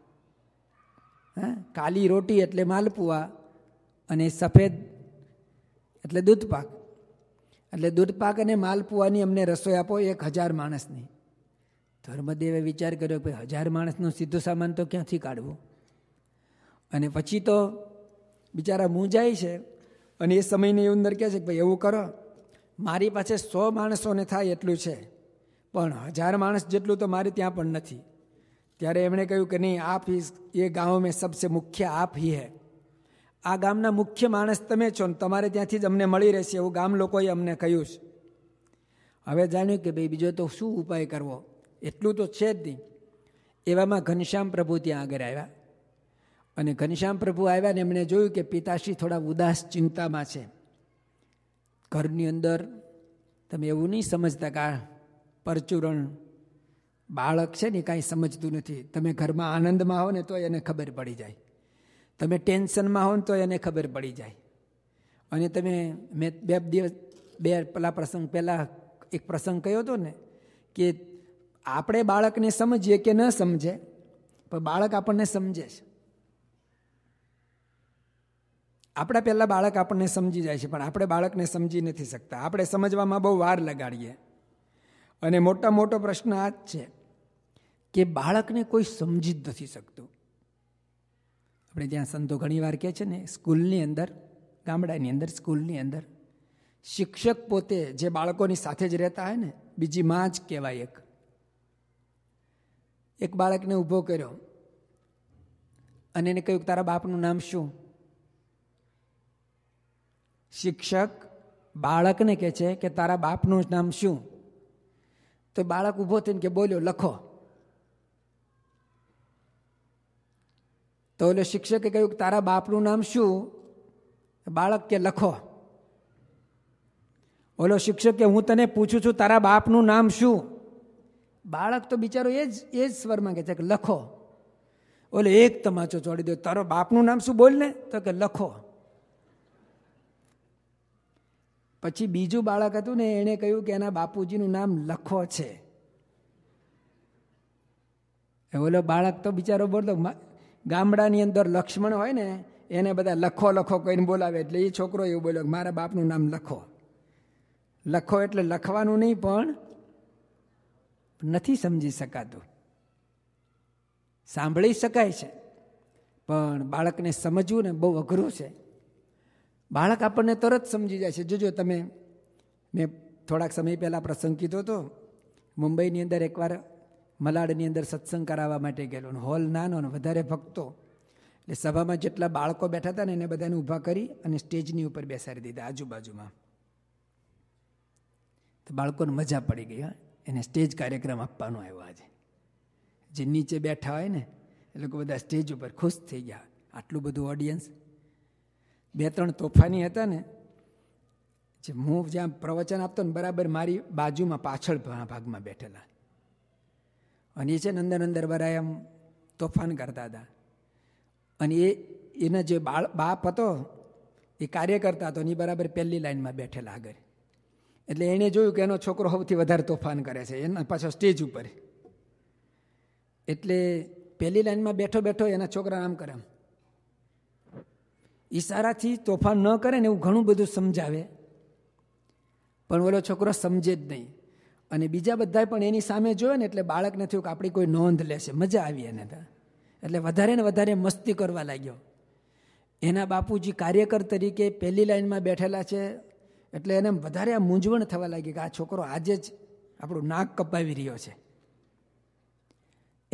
A: હા કાલી રોટી એટલે માલપુઆ અને સફેદ એટલે દૂધપાક એટલે દૂધપાક અને માલપુઆની અમને રસોઈ આપો એક હજાર માણસની ધર્મદેવે વિચાર કર્યો કે હજાર માણસનો સીધો સામાન તો ક્યાંથી કાઢવો અને પછી તો બિચારા મૂંઝાય છે અને એ સમયની એ ઉંદર કહે છે કે ભાઈ એવું કરો મારી પાસે સો માણસોને થાય એટલું છે પણ હજાર માણસ જેટલું તો મારે ત્યાં પણ નથી ત્યારે એમણે કહ્યું કે નહીં આપ એ ગામ મેં સબસે મુખ્ય આપ હી હે આ ગામના મુખ્ય માણસ તમે છો ને તમારે ત્યાંથી જ અમને મળી રહેશે એવું ગામ લોકોએ અમને કહ્યું છે હવે જાણ્યું કે ભાઈ બીજો તો શું ઉપાય કરવો એટલું તો છે જ નહીં એવામાં ઘનશ્યામ પ્રભુ ત્યાં આગળ આવ્યા અને ઘનશ્યામ પ્રભુ આવ્યા ને એમણે જોયું કે પિતાશ્રી થોડા ઉદાસ ચિંતામાં છે ઘરની અંદર તમે એવું નહીં સમજતા કે આ પરચુરણ બાળક છે ને કાંઈ સમજતું નથી તમે ઘરમાં આનંદમાં હો ને તો એને ખબર પડી જાય તમે ટેન્શનમાં હો ને તો એને ખબર પડી જાય અને તમે મેં બે દિવસ બે પેલા પ્રસંગ પહેલાં એક પ્રસંગ કહ્યો હતો ને કે આપણે બાળકને સમજીએ કે ન સમજે પણ બાળક આપણને સમજે છે આપણા પહેલાં બાળક આપણને સમજી જાય છે પણ આપણે બાળકને સમજી નથી શકતા આપણે સમજવામાં બહુ વાર લગાડીએ અને મોટા મોટો પ્રશ્ન આ જ છે કે બાળકને કોઈ સમજી જ નથી શકતું આપણે જ્યાં સંતો ઘણીવાર કહે છે ને સ્કૂલની અંદર ગામડાની અંદર સ્કૂલની અંદર શિક્ષક પોતે જે બાળકોની સાથે જ રહેતા હોય ને બીજી માં જ કહેવાય એક એક બાળકને ઊભો કર્યો અને એને કહ્યું તારા બાપનું નામ શું શિક્ષક બાળકને કહે છે કે તારા બાપનું નામ શું તો બાળક ઊભો થઈને કે બોલ્યો લખો તો ઓલો શિક્ષકે કહ્યું કે તારા બાપનું નામ શું બાળક કે લખો ઓલો શિક્ષકે હું તને પૂછું છું તારા બાપનું નામ શું બાળક તો બિચારો એ જ એ જ સ્વરમાં કહે છે કે લખો ઓલે એક તમાચો ચોડી દો તારો બાપનું નામ શું બોલ ને તો કે લખો પછી બીજું બાળક હતું ને એણે કહ્યું કે એના બાપુજીનું નામ લખો છે એ ઓલો બાળક તો બિચારો બોલતો ગામડાની અંદર લક્ષ્મણ હોય ને એને બધા લખો લખો કહીને બોલાવે એટલે એ છોકરો એવું બોલ્યો કે મારા બાપનું નામ લખો લખો એટલે લખવાનું નહીં પણ નથી સમજી શકાતું સાંભળી શકાય છે પણ બાળકને સમજવું ને બહુ અઘરું છે બાળક આપણને તરત સમજી જાય છે જોજો તમે મેં થોડાક સમય પહેલાં પ્રસંગ કીધો હતો મુંબઈની અંદર એકવાર મલાડની અંદર સત્સંગ કરાવવા માટે ગયેલો અને હોલ નાનો અને વધારે ભક્તો એટલે સભામાં જેટલા બાળકો બેઠા હતા ને એને બધાને ઊભા કરી અને સ્ટેજની ઉપર બેસાડી દીધા આજુબાજુમાં તો બાળકોને મજા પડી ગઈ હા એને સ્ટેજ કાર્યક્રમ આપવાનો આવ્યો આજે જે નીચે બેઠા હોય ને એ લોકો બધા સ્ટેજ ઉપર ખુશ થઈ ગયા આટલું બધું ઓડિયન્સ બે ત્રણ તોફાની હતા ને જે હું જ્યાં પ્રવચન આપતો ને બરાબર મારી બાજુમાં પાછળ ભાગમાં બેઠેલા અને એ છે ને અંદર અંદર બરાય એમ તોફાન કરતા હતા અને એ એના જે બાળ બાપ હતો એ કાર્ય કરતા હતો એની બરાબર પહેલી લાઇનમાં બેઠેલા આગળ એટલે એણે જોયું કે એનો છોકરો સૌથી વધારે તોફાન કરે છે એના પાછો સ્ટેજ ઉપર એટલે પહેલી લાઇનમાં બેઠો બેઠો એના છોકરા આમ કરે આમ ઈશારાથી તોફાન ન કરે ને એવું ઘણું બધું સમજાવે પણ ઓલો છોકરો સમજે જ નહીં અને બીજા બધા પણ એની સામે જોયે ને એટલે બાળકને થયું કે આપણી કોઈ નોંધ લેશે મજા આવી એને તો એટલે વધારે ને વધારે મસ્તી કરવા લાગ્યો એના બાપુજી કાર્યકર તરીકે પહેલી લાઈનમાં બેઠેલા છે એટલે એને વધારે આ મૂંઝવણ થવા લાગી કે આ છોકરો આજે જ આપણું નાક કપાવી રહ્યો છે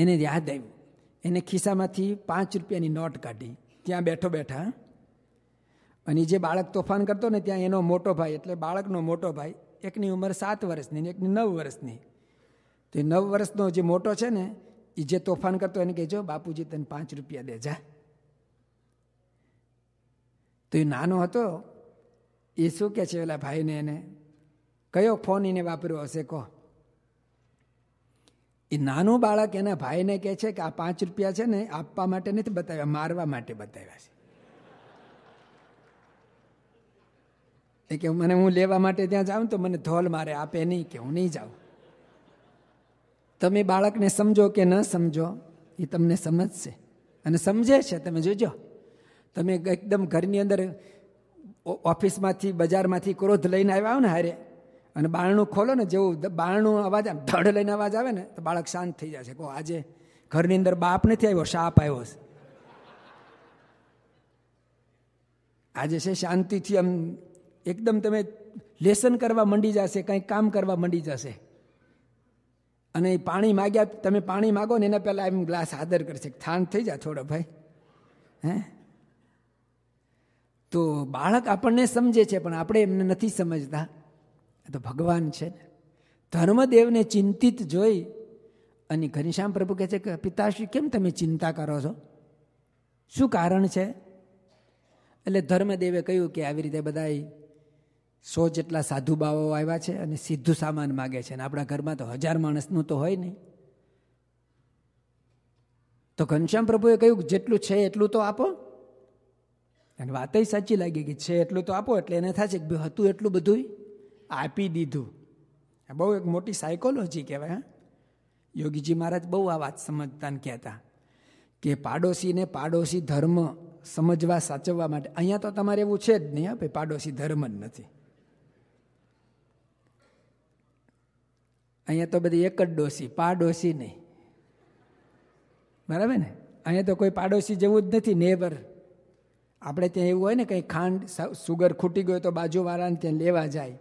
A: એને યાદ આવ્યું એને ખિસ્સામાંથી પાંચ રૂપિયાની નોટ કાઢી ત્યાં બેઠો બેઠા અને જે બાળક તોફાન કરતો ને ત્યાં એનો મોટો ભાઈ એટલે બાળકનો મોટો ભાઈ એકની ઉંમર સાત વર્ષની ને એકની નવ વર્ષની તો એ નવ વર્ષનો જે મોટો છે ને એ જે તોફાન કરતો એને કહેજો બાપુજી તને પાંચ રૂપિયા દે જા તો એ નાનો હતો એ શું કહે છે પેલા ભાઈને એને કયો ફોન એને વાપર્યો હશે કહો એ નાનું બાળક એના ભાઈને કહે છે કે આ પાંચ રૂપિયા છે ને આપવા માટે નથી બતાવ્યા મારવા માટે બતાવ્યા છે એટલે કે મને હું લેવા માટે ત્યાં જાઉં તો મને ધોલ મારે આપે નહીં કે હું નહીં જાઉં તમે બાળકને સમજો કે ન સમજો એ તમને સમજશે અને સમજે છે તમે જોજો તમે એકદમ ઘરની અંદર ઓફિસમાંથી બજારમાંથી ક્રોધ લઈને આવ્યા ને હારે અને બારણું ખોલો ને જેવું બારણું અવાજ આમ ધડ લઈને અવાજ આવે ને તો બાળક શાંત થઈ જાય છે કહો આજે ઘરની અંદર બાપ નથી આવ્યો સાપ આવ્યો છે આજે છે શાંતિથી આમ એકદમ તમે લેસન કરવા મંડી જશે કંઈ કામ કરવા મંડી જશે અને એ પાણી માગ્યા તમે પાણી માગો ને એના પહેલાં એમ ગ્લાસ આદર કરશે થાન થઈ જા થોડો ભાઈ હે તો બાળક આપણને સમજે છે પણ આપણે એમને નથી સમજતા તો ભગવાન છે ને ધર્મદેવને ચિંતિત જોઈ અને ઘનશ્યામ પ્રભુ કહે છે કે પિતાશ્રી કેમ તમે ચિંતા કરો છો શું કારણ છે એટલે ધર્મદેવે કહ્યું કે આવી રીતે બધાય સો જેટલા સાધુ બાવો આવ્યા છે અને સીધું સામાન માગે છે અને આપણા ઘરમાં તો હજાર માણસનું તો હોય નહીં તો ઘનશ્યામ પ્રભુએ કહ્યું જેટલું છે એટલું તો આપો અને વાતય સાચી લાગી કે છે એટલું તો આપો એટલે એને થશે કે હતું એટલું બધું આપી દીધું બહુ એક મોટી સાયકોલોજી કહેવાય હા યોગીજી મહારાજ બહુ આ વાત સમજતા કહેતા કે પાડોશીને પાડોશી ધર્મ સમજવા સાચવવા માટે અહીંયા તો તમારે એવું છે જ નહીં હા પાડોશી ધર્મ જ નથી અહીંયા તો બધી એક જ ડોસી પાડોશી નહીં બરાબર ને અહીંયા તો કોઈ પાડોશી જેવું જ નથી નેબર આપણે ત્યાં એવું હોય ને કંઈ ખાંડ સુગર ખૂટી ગયો તો બાજુવાળાને ત્યાં લેવા જાય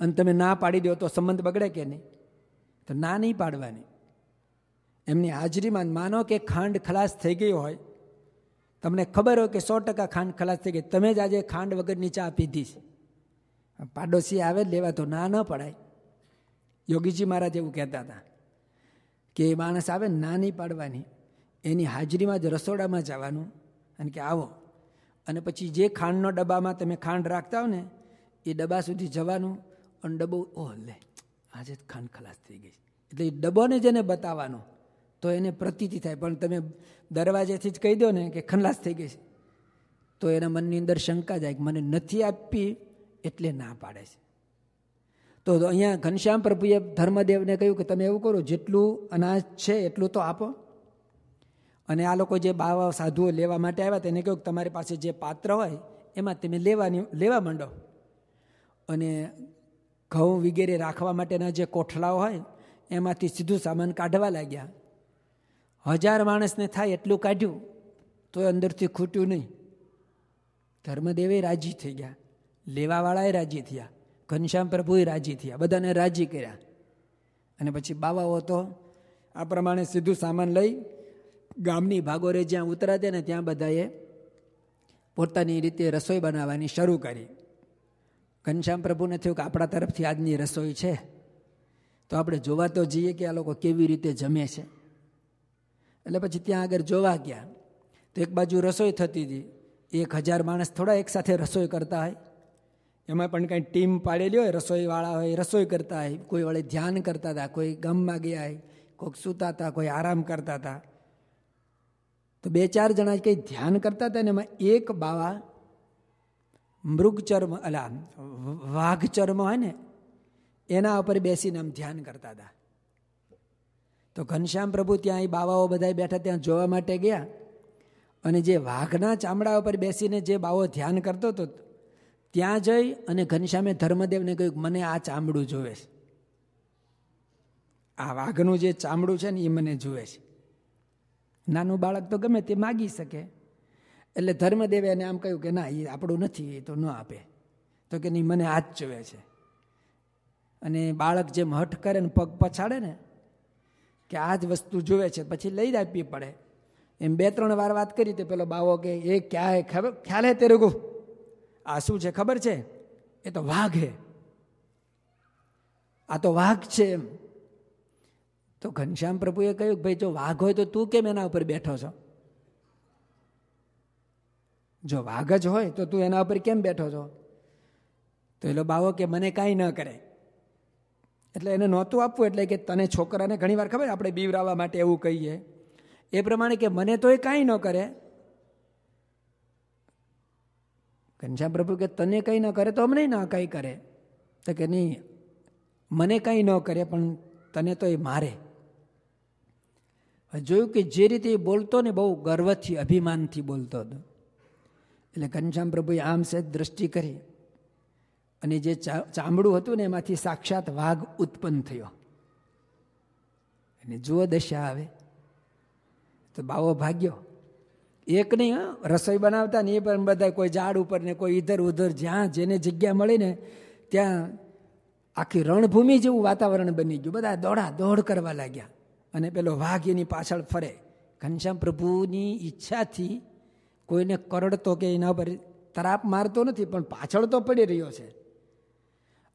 A: અને તમે ના પાડી દો તો સંબંધ બગડે કે નહીં તો ના નહીં પાડવાની એમની હાજરીમાં માનો કે ખાંડ ખલાસ થઈ ગઈ હોય તમને ખબર હોય કે સો ટકા ખાંડ ખલાસ થઈ ગઈ તમે જ આજે ખાંડ વગરની ચા પીધી છે પાડોશી આવે લેવા તો ના ન પડાય યોગીજી મહારાજ એવું કહેતા હતા કે એ માણસ આવે નાની પાડવાની એની હાજરીમાં જ રસોડામાં જવાનું અને કે આવો અને પછી જે ખાંડનો ડબ્બામાં તમે ખાંડ રાખતા હો ને એ ડબ્બા સુધી જવાનું અને ડબ્બો ઓહ લે આજે જ ખાંડ ખલાસ થઈ ગઈ એટલે એ ડબ્બોને જેને બતાવવાનો તો એને પ્રતીતિ થાય પણ તમે દરવાજેથી જ કહી દો ને કે ખલાસ થઈ ગઈ છે તો એના મનની અંદર શંકા જાય કે મને નથી આપવી એટલે ના પાડે છે તો અહીંયા ઘનશ્યામ પ્રભુએ ધર્મદેવને કહ્યું કે તમે એવું કરો જેટલું અનાજ છે એટલું તો આપો અને આ લોકો જે બાવા સાધુઓ લેવા માટે આવ્યા તેને કહ્યું કે તમારી પાસે જે પાત્ર હોય એમાં તમે લેવાની લેવા માંડો અને ઘઉં વગેરે રાખવા માટેના જે કોઠલાઓ હોય એમાંથી સીધું સામાન કાઢવા લાગ્યા હજાર માણસને થાય એટલું કાઢ્યું તો અંદરથી ખૂટ્યું નહીં ધર્મદેવે રાજી થઈ ગયા લેવાવાળાએ રાજી થયા ઘનશ્યામ પ્રભુએ રાજી થયા બધાને રાજી કર્યા અને પછી બાવાઓ તો આ પ્રમાણે સીધું સામાન લઈ ગામની ભાગોરે જ્યાં ઉતરાતે ને ત્યાં બધાએ પોતાની રીતે રસોઈ બનાવવાની શરૂ કરી ઘનશ્યામ પ્રભુને થયું કે આપણા તરફથી આજની રસોઈ છે તો આપણે જોવા તો જઈએ કે આ લોકો કેવી રીતે જમે છે એટલે પછી ત્યાં આગળ જોવા ગયા તો એક બાજુ રસોઈ થતી હતી એક હજાર માણસ થોડા એકસાથે રસોઈ કરતા હોય એમાં પણ કંઈ ટીમ પાડેલી હોય રસોઈવાળા હોય રસોઈ કરતા હોય કોઈ વળે ધ્યાન કરતા હતા કોઈ ગમમાં ગયા હોય કોઈક સૂતા હતા કોઈ આરામ કરતા હતા તો બે ચાર જણા કંઈ ધ્યાન કરતા હતા ને એમાં એક બાવા મૃગચર્મ અલા વાઘચર્મ હોય ને એના ઉપર બેસીને આમ ધ્યાન કરતા હતા તો ઘનશ્યામ પ્રભુ ત્યાં એ બાવાઓ બધા બેઠા ત્યાં જોવા માટે ગયા અને જે વાઘના ચામડા ઉપર બેસીને જે બાવો ધ્યાન કરતો હતો ત્યાં જઈ અને ઘનશ્યામે ધર્મદેવને કહ્યું મને આ ચામડું જોવે છે આ વાઘનું જે ચામડું છે ને એ મને જુએ છે નાનું બાળક તો ગમે તે માગી શકે એટલે ધર્મદેવે એને આમ કહ્યું કે ના એ આપણું નથી એ તો ન આપે તો કે નહીં મને આ જ જોવે છે અને બાળક જેમ હઠ કરે ને પગ પછાડે ને કે આ જ વસ્તુ જોવે છે પછી લઈ જ આપવી પડે એમ બે ત્રણ વાર વાત કરી તે પેલો બાવો કે એ ક્યાં ખબર ખ્યાલ હે તેરું આ શું છે ખબર છે એ તો વાઘ હે આ તો વાઘ છે એમ તો ઘનશ્યામ પ્રભુએ કહ્યું ભાઈ જો વાઘ હોય તો તું કેમ એના ઉપર બેઠો છો જો વાઘ જ હોય તો તું એના ઉપર કેમ બેઠો છો તો એલો બાવો કે મને કાંઈ ન કરે એટલે એને નહોતું આપવું એટલે કે તને છોકરાને ઘણીવાર ખબર આપણે બીવરાવા માટે એવું કહીએ એ પ્રમાણે કે મને તો એ કાંઈ ન કરે ઘનશ્યામ પ્રભુ કે તને કંઈ ન કરે તો અમને ના કંઈ કરે તો કે નહીં મને કંઈ ન કરે પણ તને તો એ મારે જોયું કે જે રીતે એ બોલતો ને બહુ ગર્વથી અભિમાનથી બોલતો હતો એટલે ઘનશ્યામ પ્રભુએ આમ સહેજ દ્રષ્ટિ કરી અને જે ચામડું હતું ને એમાંથી સાક્ષાત વાઘ ઉત્પન્ન થયો અને જુઓ દશા આવે તો બાવો ભાગ્યો એક નહીં રસોઈ બનાવતા ને એ પણ બધા કોઈ ઝાડ ઉપર ને કોઈ ઇધર ઉધર જ્યાં જેને જગ્યા મળી ને ત્યાં આખી રણભૂમિ જેવું વાતાવરણ બની ગયું બધા દોડા દોડ કરવા લાગ્યા અને પેલો વાઘ એની પાછળ ફરે ઘનશ્યામ પ્રભુની ઈચ્છાથી કોઈને કરડતો કે એના પર તરાપ મારતો નથી પણ પાછળ તો પડી રહ્યો છે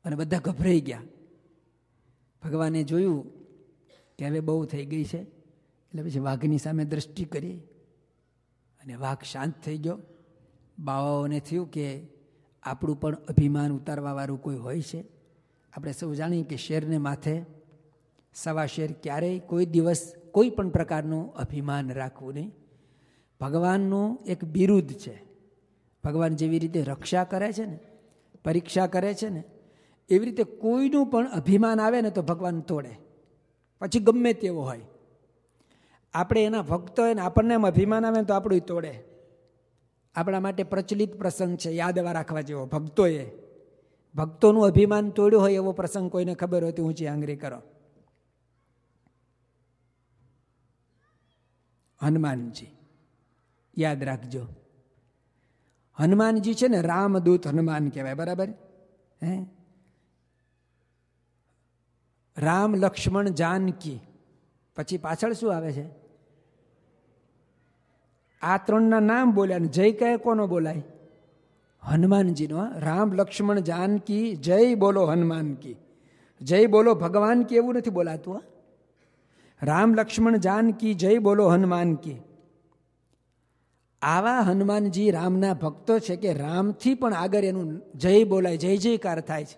A: અને બધા ગભરાઈ ગયા ભગવાને જોયું કે હવે બહુ થઈ ગઈ છે એટલે પછી વાઘની સામે દ્રષ્ટિ કરી અને વાઘ શાંત થઈ ગયો બાવાઓને થયું કે આપણું પણ અભિમાન ઉતારવાવાળું કોઈ હોય છે આપણે સૌ જાણીએ કે શેરને માથે સવા શેર ક્યારેય કોઈ દિવસ કોઈ પણ પ્રકારનું અભિમાન રાખવું નહીં ભગવાનનું એક બિરુદ છે ભગવાન જેવી રીતે રક્ષા કરે છે ને પરીક્ષા કરે છે ને એવી રીતે કોઈનું પણ અભિમાન આવે ને તો ભગવાન તોડે પછી ગમે તેવો હોય આપણે એના ભક્ત હોય ને આપણને એમ અભિમાન આવે તો આપણું તોડે આપણા માટે પ્રચલિત પ્રસંગ છે યાદવા રાખવા જેવો ભક્તોએ ભક્તોનું અભિમાન તોડ્યું હોય એવો પ્રસંગ કોઈને ખબર હોતી હું ઊંચી આંગરી કરો હનુમાનજી યાદ રાખજો હનુમાનજી છે ને રામદૂત હનુમાન કહેવાય બરાબર હે રામ લક્ષ્મણ જાનકી પછી પાછળ શું આવે છે આ ત્રણના નામ બોલ્યા ને જય કહે કોનો બોલાય હનુમાનજીનો રામ લક્ષ્મણ જાનકી જય બોલો હનુમાન કી જય બોલો ભગવાન કી એવું નથી બોલાતું રામ લક્ષ્મણ જાનકી જય બોલો હનુમાન કી આવા હનુમાનજી રામના ભક્તો છે કે રામથી પણ આગળ એનું જય બોલાય જય જયકાર થાય છે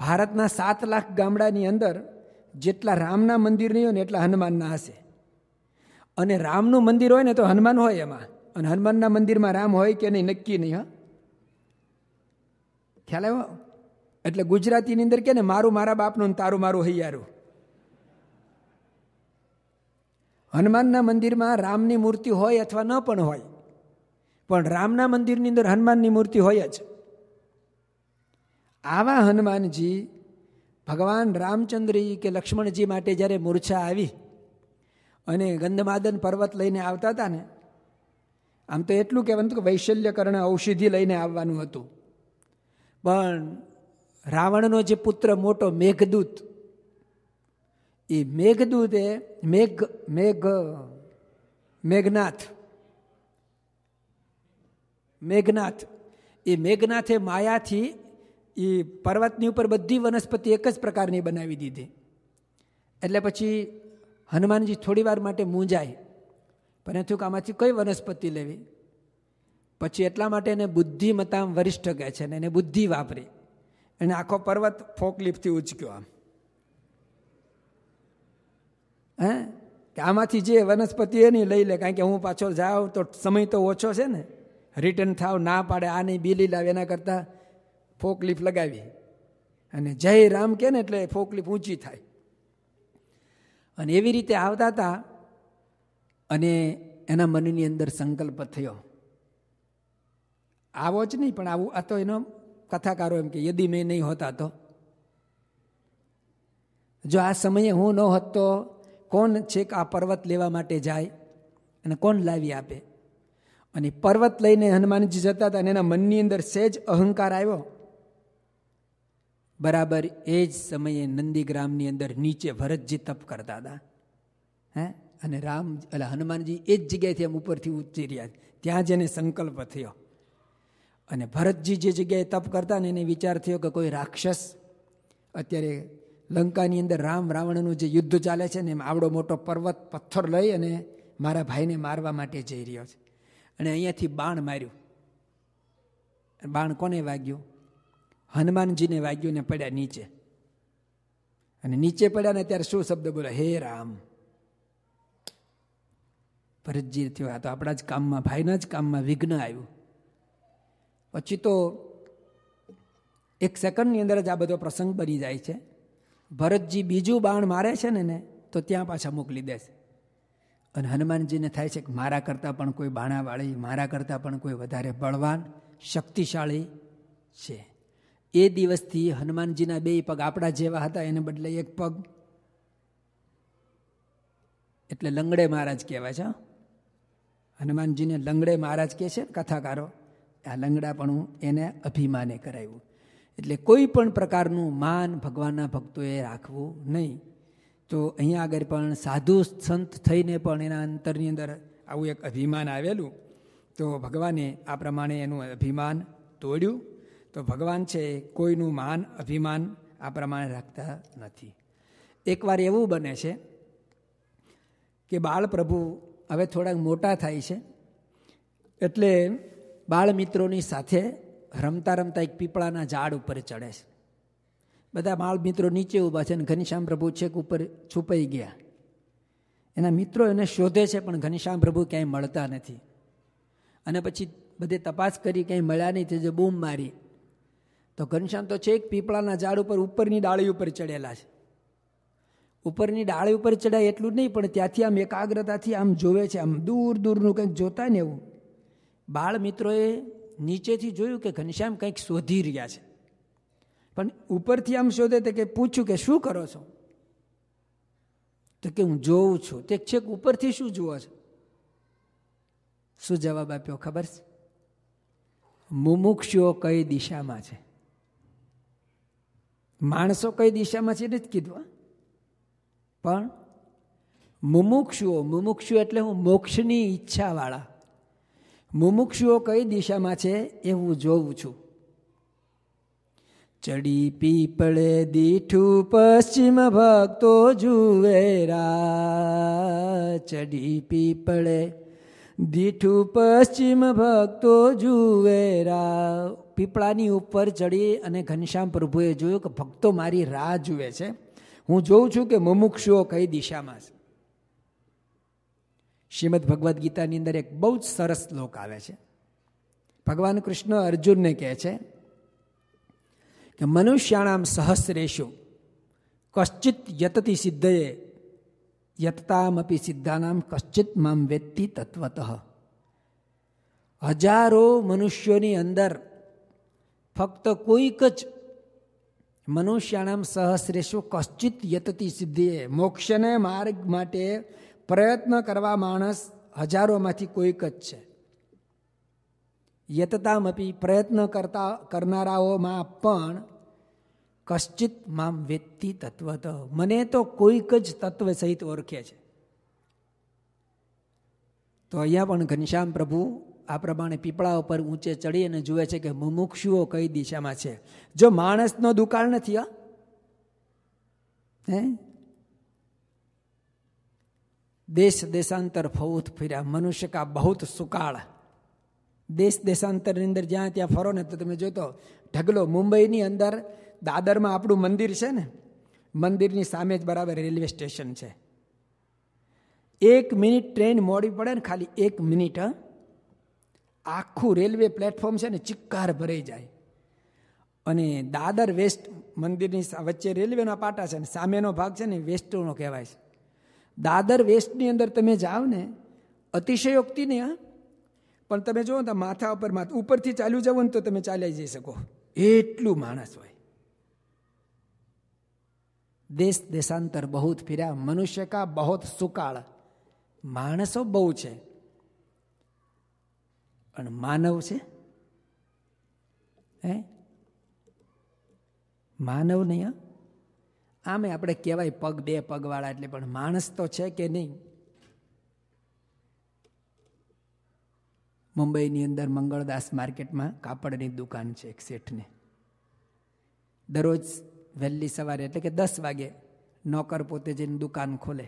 A: ભારતના સાત લાખ ગામડાની અંદર જેટલા રામના મંદિર નહીં હોય ને એટલા હનુમાનના હશે અને રામનું મંદિર હોય ને તો હનુમાન હોય એમાં અને હનુમાનના મંદિરમાં રામ હોય કે નહીં નક્કી નહીં હા ખ્યાલ આવ્યો એટલે ગુજરાતીની અંદર કે ને મારું મારા બાપનું તારું મારું હૈયારું હનુમાનના મંદિરમાં રામની મૂર્તિ હોય અથવા ન પણ હોય પણ રામના મંદિરની અંદર હનુમાનની મૂર્તિ હોય જ આવા હનુમાનજી ભગવાન રામચંદ્રજી કે લક્ષ્મણજી માટે જ્યારે મૂર્છા આવી અને ગંધમાદન પર્વત લઈને આવતા હતા ને આમ તો એટલું કહેવાનું કે વૈશલ્યકર્ણ ઔષધિ લઈને આવવાનું હતું પણ રાવણનો જે પુત્ર મોટો મેઘદૂત એ મેઘદૂતે મેઘ મેઘ મેઘનાથ મેઘનાથ એ મેઘનાથે માયાથી એ પર્વતની ઉપર બધી વનસ્પતિ એક જ પ્રકારની બનાવી દીધી એટલે પછી હનુમાનજી થોડી વાર માટે મૂંઝાય પણ થયું કે આમાંથી કઈ વનસ્પતિ લેવી પછી એટલા માટે એને બુદ્ધિમતામ વરિષ્ઠ કહે છે ને એને બુદ્ધિ વાપરી એને આખો પર્વત ફોકલીફથી ઉચક્યો આમ હે કે આમાંથી જે વનસ્પતિ એની લઈ લે કારણ કે હું પાછો જાઉં તો સમય તો ઓછો છે ને રિટર્ન થાવ ના પાડે આ નહીં બીલી લાવે એના કરતાં ફોકલીફ લગાવી અને જય રામ કે ને એટલે ફોકલીફ ઊંચી થાય અને એવી રીતે આવતા હતા અને એના મનની અંદર સંકલ્પ થયો આવો જ નહીં પણ આવું આ તો એનો કથાકારો એમ કે યદી મેં નહીં હોતા તો જો આ સમયે હું ન હોત તો કોણ છેક આ પર્વત લેવા માટે જાય અને કોણ લાવી આપે અને પર્વત લઈને હનુમાનજી જતા હતા અને એના મનની અંદર સહેજ અહંકાર આવ્યો બરાબર એ જ સમયે નંદીગ્રામની અંદર નીચે ભરતજી તપ કરતા હતા હે અને રામ એટલે હનુમાનજી એ જ જગ્યાએથી આમ ઉપરથી ઉતરી રહ્યા ત્યાં જ એને સંકલ્પ થયો અને ભરતજી જે જગ્યાએ તપ કરતા ને એને વિચાર થયો કે કોઈ રાક્ષસ અત્યારે લંકાની અંદર રામ રાવણનું જે યુદ્ધ ચાલે છે ને એમ આવડો મોટો પર્વત પથ્થર લઈ અને મારા ભાઈને મારવા માટે જઈ રહ્યો છે અને અહીંયાથી બાણ માર્યું બાણ કોને વાગ્યું હનુમાનજીને વાગ્યું ને પડ્યા નીચે અને નીચે પડ્યા ને ત્યારે શું શબ્દ બોલે હે રામ ભરતજી થયો આ તો આપણા જ કામમાં ભાઈના જ કામમાં વિઘ્ન આવ્યું પછી તો એક સેકન્ડની અંદર જ આ બધો પ્રસંગ બની જાય છે ભરતજી બીજું બાણ મારે છે ને ને તો ત્યાં પાછા મોકલી દેશે અને હનુમાનજીને થાય છે કે મારા કરતાં પણ કોઈ બાણાવાળી મારા કરતાં પણ કોઈ વધારે બળવાન શક્તિશાળી છે એ દિવસથી હનુમાનજીના બે પગ આપણા જેવા હતા એને બદલે એક પગ એટલે લંગડે મહારાજ કહેવાય છે હનુમાનજીને લંગડે મહારાજ કહે છે કથાકારો આ લંગડાપણું એને અભિમાને કરાવ્યું એટલે કોઈ પણ પ્રકારનું માન ભગવાનના ભક્તોએ રાખવું નહીં તો અહીંયા આગળ પણ સાધુ સંત થઈને પણ એના અંતરની અંદર આવું એક અભિમાન આવેલું તો ભગવાને આ પ્રમાણે એનું અભિમાન તોડ્યું તો ભગવાન છે કોઈનું માન અભિમાન આ પ્રમાણે રાખતા નથી એકવાર એવું બને છે કે બાળપ્રભુ હવે થોડાક મોટા થાય છે એટલે બાળમિત્રોની સાથે રમતા રમતા એક પીપળાના ઝાડ ઉપર ચડે છે બધા બાળમિત્રો નીચે ઊભા છે અને ઘનશ્યામ પ્રભુ છેક ઉપર છુપાઈ ગયા એના મિત્રો એને શોધે છે પણ ઘનશ્યામ પ્રભુ ક્યાંય મળતા નથી અને પછી બધે તપાસ કરી ક્યાંય મળ્યા નહીં તે જે બૂમ મારી તો ઘનશ્યામ તો છેક પીપળાના ઝાડ ઉપર ઉપરની ડાળી ઉપર ચડેલા છે ઉપરની ડાળી ઉપર ચડાય એટલું જ નહીં પણ ત્યાંથી આમ એકાગ્રતાથી આમ જોવે છે આમ દૂર દૂરનું કંઈક જોતા ને એવું બાળ મિત્રોએ નીચેથી જોયું કે ઘનશ્યામ કંઈક શોધી રહ્યા છે પણ ઉપરથી આમ શોધે તે કે પૂછ્યું કે શું કરો છો તો કે હું જોઉં છું તે છેક ઉપરથી શું જુઓ છો શું જવાબ આપ્યો ખબર છે મુમુક્ષુઓ કઈ દિશામાં છે માણસો કઈ દિશામાં છે ને જ કીધું પણ મુમુક્ષુઓ મુમુક્ષુ એટલે હું મોક્ષની ઈચ્છાવાળા મુમુક્ષુઓ કઈ દિશામાં છે એ હું જોઉં છું ચડી પીપળે દીઠું પશ્ચિમ ભક્તો જુવેરા ચડી પીપળે દીઠું પશ્ચિમ ભક્તો જુવેરા પીપળાની ઉપર ચડી અને ઘનશ્યામ પ્રભુએ જોયું કે ભક્તો મારી રાહ જુએ છે હું જોઉં છું કે મુમુક્ષુઓ કઈ દિશામાં છે શ્રીમદ ભગવદ્ ગીતાની અંદર એક બહુ જ સરસ શ્લોક આવે છે ભગવાન કૃષ્ણ અર્જુનને કહે છે કે મનુષ્યાણામ સહસ્રેશુ કશ્ચિત યતતિ સિદ્ધયે યતતામપી સિદ્ધાનામ કશ્ચિત મામ વેત્તિ તત્વત હજારો મનુષ્યોની અંદર ફક્ત કોઈક જ મનુષ્યાણામ સહસ્રેશો કશ્ચિત યતતી સિદ્ધિએ મોક્ષને માર્ગ માટે પ્રયત્ન કરવા માણસ હજારોમાંથી કોઈક જ છે યતતામપી પ્રયત્ન કરતા કરનારાઓમાં પણ કશ્ચિત મામ વેત્તી તત્વત મને તો કોઈક જ તત્વ સહિત ઓળખે છે તો અહીંયા પણ ઘનશ્યામ પ્રભુ આ પ્રમાણે પીપળા ઉપર ઊંચે ચડી અને જુએ છે કે મુમુક્ષુઓ કઈ દિશામાં છે જો માણસનો દુકાળ નથી હા હે દેશ દેશાંતર ફૌત ફર્યા મનુષ્ય કા બહુત સુકાળ દેશ દેશાંતરની અંદર જ્યાં ત્યાં ફરો ને તો તમે જોતો ઢગલો મુંબઈની અંદર દાદરમાં આપણું મંદિર છે ને મંદિરની સામે જ બરાબર રેલવે સ્ટેશન છે એક મિનિટ ટ્રેન મોડી પડે ને ખાલી એક મિનિટ આખું રેલવે પ્લેટફોર્મ છે ને ચિક્કાર ભરાઈ જાય અને દાદર વેસ્ટ મંદિરની વચ્ચે રેલવેના પાટા છે ને સામેનો ભાગ છે ને વેસ્ટનો કહેવાય છે દાદર વેસ્ટની અંદર તમે જાઓ ને અતિશયોક્તિ ને હા પણ તમે જુઓ તો માથા ઉપર માથા ઉપરથી ચાલ્યું જવું ને તો તમે ચાલ્યા જઈ શકો એટલું માણસ હોય દેશ દેશાંતર બહુત ફિર્યા મનુષ્ય કા બહોત સુકાળ માણસો બહુ છે પણ માનવ છે હે માનવ નહીં હા આમે આપણે કહેવાય પગ બે પગવાળા એટલે પણ માણસ તો છે કે નહીં મુંબઈની અંદર મંગળદાસ માર્કેટમાં કાપડની દુકાન છે એક શેઠને દરરોજ વહેલી સવારે એટલે કે દસ વાગે નોકર પોતે જઈને દુકાન ખોલે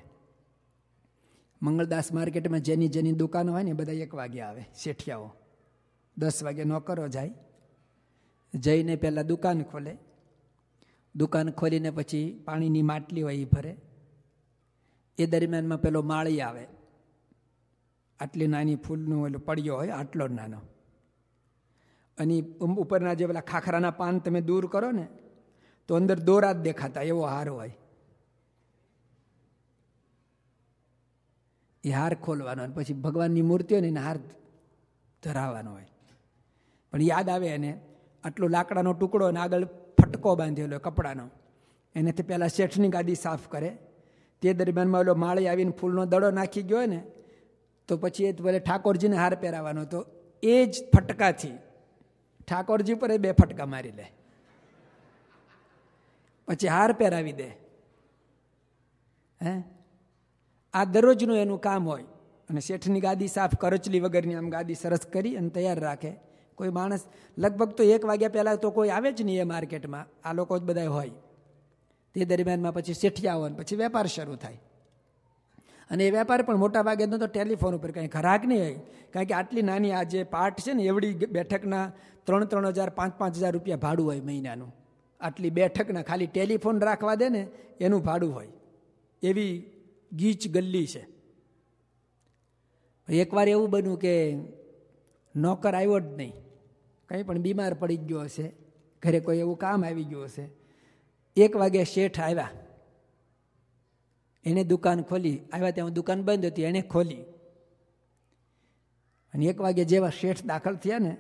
A: મંગળદાસ માર્કેટમાં જેની જેની દુકાન હોય ને બધા એક વાગે આવે શેઠિયાઓ દસ વાગે નોકરો જાય જઈને પહેલાં દુકાન ખોલે દુકાન ખોલીને પછી પાણીની માટલી હોય એ ભરે એ દરમિયાનમાં પેલો માળી આવે આટલી નાની ફૂલનું ઓલું પડ્યો હોય આટલો નાનો અને ઉપરના જે પેલા ખાખરાના પાન તમે દૂર કરો ને તો અંદર દોરા જ દેખાતા એવો હાર હોય એ હાર ખોલવાનો અને પછી ભગવાનની મૂર્તિ હોય ને એને હાર ધરાવવાનો હોય પણ યાદ આવે એને આટલો લાકડાનો ટુકડો અને આગળ ફટકો બાંધેલો કપડાનો એનેથી પહેલાં શેઠની ગાદી સાફ કરે તે દરમિયાનમાં ઓલો માળી આવીને ફૂલનો દડો નાખી ગયો ને તો પછી એ ભલે ઠાકોરજીને હાર પહેરાવાનો તો એ જ ફટકાથી ઠાકોરજી પર એ બે ફટકા મારી લે પછી હાર પહેરાવી દે હે આ દરરોજનું એનું કામ હોય અને શેઠની ગાદી સાફ કરચલી વગરની આમ ગાદી સરસ કરી અને તૈયાર રાખે કોઈ માણસ લગભગ તો એક વાગ્યા પહેલાં તો કોઈ આવે જ નહીં એ માર્કેટમાં આ લોકો જ બધા હોય તે દરમિયાનમાં પછી શેઠિયા હોય પછી વેપાર શરૂ થાય અને એ વેપાર પણ મોટા ભાગે તો ટેલિફોન ઉપર કંઈ ખરાક નહીં હોય કારણ કે આટલી નાની આ જે પાઠ છે ને એવડી બેઠકના ત્રણ ત્રણ હજાર પાંચ પાંચ હજાર રૂપિયા ભાડું હોય મહિનાનું આટલી બેઠકને ખાલી ટેલિફોન રાખવા દે ને એનું ભાડું હોય એવી ગીચ ગલ્લી છે એકવાર એવું બન્યું કે નોકર આવ્યો જ નહીં કંઈ પણ બીમાર પડી ગયો હશે ઘરે કોઈ એવું કામ આવી ગયું હશે એક વાગે શેઠ આવ્યા એણે દુકાન ખોલી આવ્યા ત્યાં દુકાન બંધ હતી એણે ખોલી અને એક વાગે જેવા શેઠ દાખલ થયા ને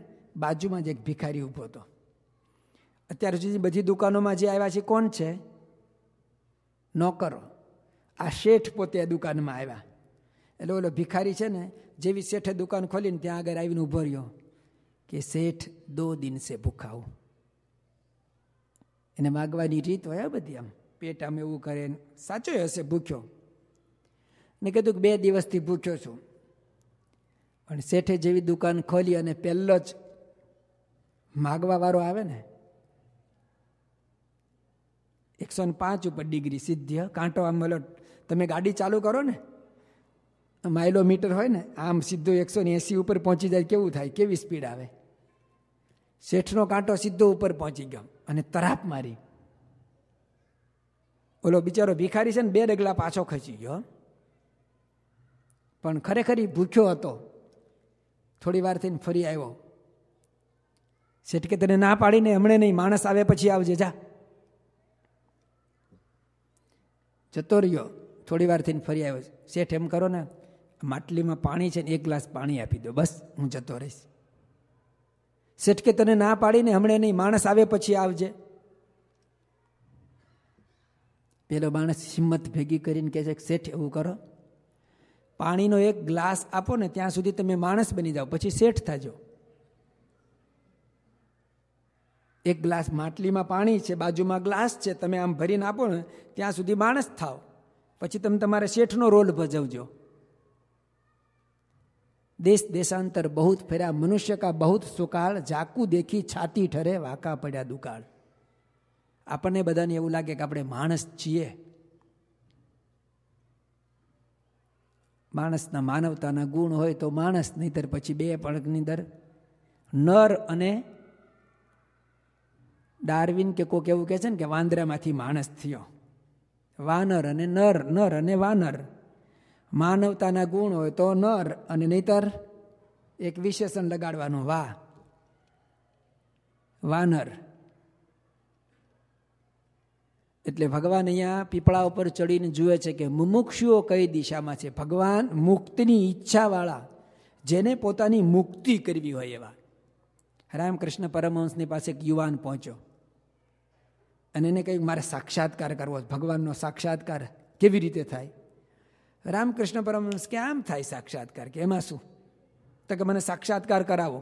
A: બાજુમાં જ એક ભિખારી ઊભો હતો અત્યાર સુધી બધી દુકાનોમાં જે આવ્યા છે કોણ છે નોકરો આ શેઠ પોતે આ દુકાનમાં આવ્યા એટલે ઓલો ભિખારી છે ને જેવી શેઠે દુકાન ખોલીને ત્યાં આગળ આવીને ઊભો રહ્યો કે શેઠ દો દિન છે ભૂખાઉ એને માગવાની રીત હોય બધી આમ પેટ આમ એવું કરે સાચો હશે ભૂખ્યો ને કીધું કે બે દિવસથી ભૂખ્યો છું પણ શેઠે જેવી દુકાન ખોલી અને પહેલો જ માગવાવાળો આવે ને એકસો ને પાંચ ઉપર ડિગ્રી સિદ્ધ્ય કાંટો આમ મતલબ તમે ગાડી ચાલુ કરો ને માઇલોમીટર હોય ને આમ સીધો એકસો ને એંસી ઉપર પહોંચી જાય કેવું થાય કેવી સ્પીડ આવે શેઠનો કાંટો સીધો ઉપર પહોંચી ગયો અને તરાપ મારી ઓલો બિચારો ભિખારી છે ને બે ડગલા પાછો ખસી ગયો પણ ખરેખર ભૂખ્યો હતો થોડી વાર થઈને ફરી આવ્યો શેઠ કે તને ના પાડીને હમણે નહીં માણસ આવે પછી આવજે જા જતો રહ્યો થોડી વાર થઈને ફરી આવ્યો શેઠ એમ કરો ને માટલીમાં પાણી છે ને એક ગ્લાસ પાણી આપી દો બસ હું જતો રહીશ શેઠ કે તને ના પાડીને હમણાં નહીં માણસ આવે પછી આવજે પેલો માણસ હિંમત ભેગી કરીને કહે છે શેઠ એવું કરો પાણીનો એક ગ્લાસ આપો ને ત્યાં સુધી તમે માણસ બની જાઓ પછી શેઠ થાજો એક ગ્લાસ માટલીમાં પાણી છે બાજુમાં ગ્લાસ છે તમે આમ ભરીને આપો ને ત્યાં સુધી માણસ થાવ પછી તમે તમારે શેઠનો રોલ ભજવજો દેશ દેશાંતર બહુત ફેર્યા મનુષ્ય કા બહુત સુકાળ ઝાકું દેખી છાતી ઠરે વાંકા પડ્યા દુકાળ આપણને બધાને એવું લાગે કે આપણે માણસ છીએ માણસના માનવતાના ગુણ હોય તો માણસ નહીતર પછી બે પળકની અંદર નર અને ડાર્વિન કે કોઈક એવું કહે છે ને કે વાંદરામાંથી માણસ થયો વાનર અને નર નર અને વાનર માનવતાના ગુણ હોય તો નર અને નહીતર એક વિશેષણ લગાડવાનું વા વાનર એટલે ભગવાન અહીંયા પીપળા ઉપર ચડીને જુએ છે કે મુમુક્ષુઓ કઈ દિશામાં છે ભગવાન મુક્તિની ઈચ્છાવાળા જેને પોતાની મુક્તિ કરવી હોય એવા રામકૃષ્ણ પરમહંસની પાસે એક યુવાન પહોંચ્યો અને એને કહ્યું મારે સાક્ષાત્કાર કરવો ભગવાનનો સાક્ષાત્કાર કેવી રીતે થાય રામકૃષ્ણ પરમહંસ કે આમ થાય સાક્ષાત્કાર કે એમાં શું તો કે મને સાક્ષાત્કાર કરાવો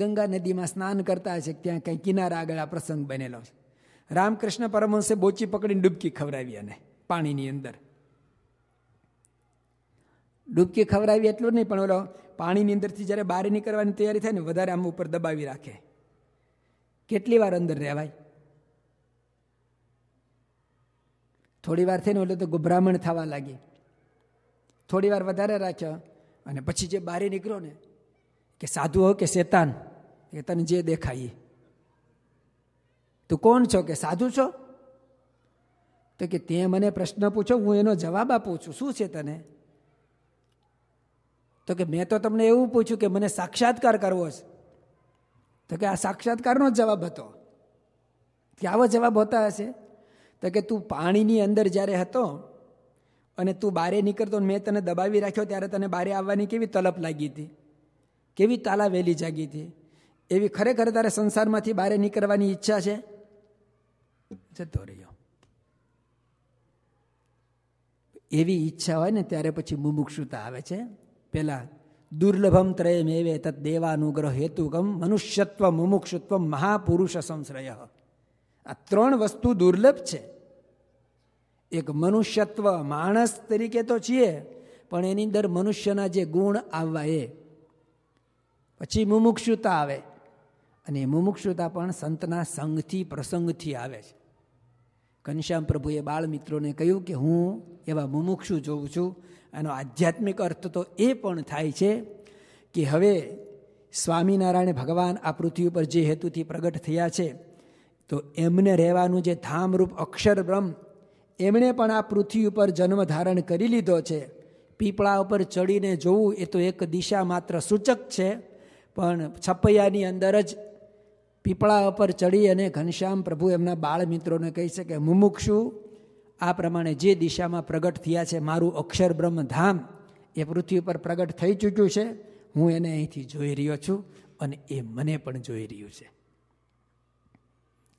A: ગંગા નદીમાં સ્નાન કરતા છે ત્યાં કંઈ કિનારા આગળ આ પ્રસંગ બનેલો છે રામકૃષ્ણ પરમહંસે બોચી પકડીને ડૂબકી ખવડાવી અને પાણીની અંદર ડૂબકી ખવડાવી એટલું નહીં પણ ઓલો પાણીની અંદરથી જ્યારે બહાર નીકળવાની તૈયારી થાય ને વધારે આમ ઉપર દબાવી રાખે કેટલી વાર અંદર રહેવાય થોડી વાર થઈને એટલે તો ગભરામણ થવા લાગી થોડી વાર વધારે રાખ્યો અને પછી જે બારી નીકળ્યો ને કે સાધુ હો કે શેતાન એ તને જે દેખાય તું કોણ છો કે સાધુ છો તો કે તે મને પ્રશ્ન પૂછો હું એનો જવાબ આપું છું શું છે તને તો કે મેં તો તમને એવું પૂછ્યું કે મને સાક્ષાત્કાર કરવો છે તો કે આ સાક્ષાત્કારનો જ જવાબ હતો કે આવો જવાબ હોતા હશે તો કે તું પાણીની અંદર જ્યારે હતો અને તું બારે નીકળતો મેં તને દબાવી રાખ્યો ત્યારે તને બારે આવવાની કેવી તલપ લાગી હતી કેવી તાલા વહેલી જાગી હતી એવી ખરેખર તારે સંસારમાંથી બારે નીકળવાની ઈચ્છા છે જતો રહ્યો એવી ઈચ્છા હોય ને ત્યારે પછી મુમુક્ષુતા આવે છે પહેલાં દુર્લભમ ત્રયમેવે તદ દેવાનુગ્રહ હેતુકમ મનુષ્યત્વ મુમુક્ષુત્વ મહાપુરુષ સંશ્રય આ ત્રણ વસ્તુ દુર્લભ છે એક મનુષ્યત્વ માણસ તરીકે તો છીએ પણ એની અંદર મનુષ્યના જે ગુણ આવવા એ પછી મુમુક્ષુતા આવે અને મુમુક્ષુતા પણ સંતના સંગથી પ્રસંગથી આવે છે ઘનશ્યામ પ્રભુએ બાળ મિત્રોને કહ્યું કે હું એવા મુમુક્ષુ જોઉં છું આનો આધ્યાત્મિક અર્થ તો એ પણ થાય છે કે હવે સ્વામિનારાયણ ભગવાન આ પૃથ્વી ઉપર જે હેતુથી પ્રગટ થયા છે તો એમને રહેવાનું જે ધામરૂપ અક્ષર બ્રહ્મ એમણે પણ આ પૃથ્વી ઉપર જન્મ ધારણ કરી લીધો છે પીપળા ઉપર ચડીને જોવું એ તો એક દિશા માત્ર સૂચક છે પણ છપૈયાની અંદર જ પીપળા ઉપર ચડી અને ઘનશ્યામ પ્રભુ એમના બાળ મિત્રોને કહી શકે મુમુક્ષુ આ પ્રમાણે જે દિશામાં પ્રગટ થયા છે મારું અક્ષર બ્રહ્મ ધામ એ પૃથ્વી પર પ્રગટ થઈ ચૂક્યું છે હું એને અહીંથી જોઈ રહ્યો છું અને એ મને પણ જોઈ રહ્યું છે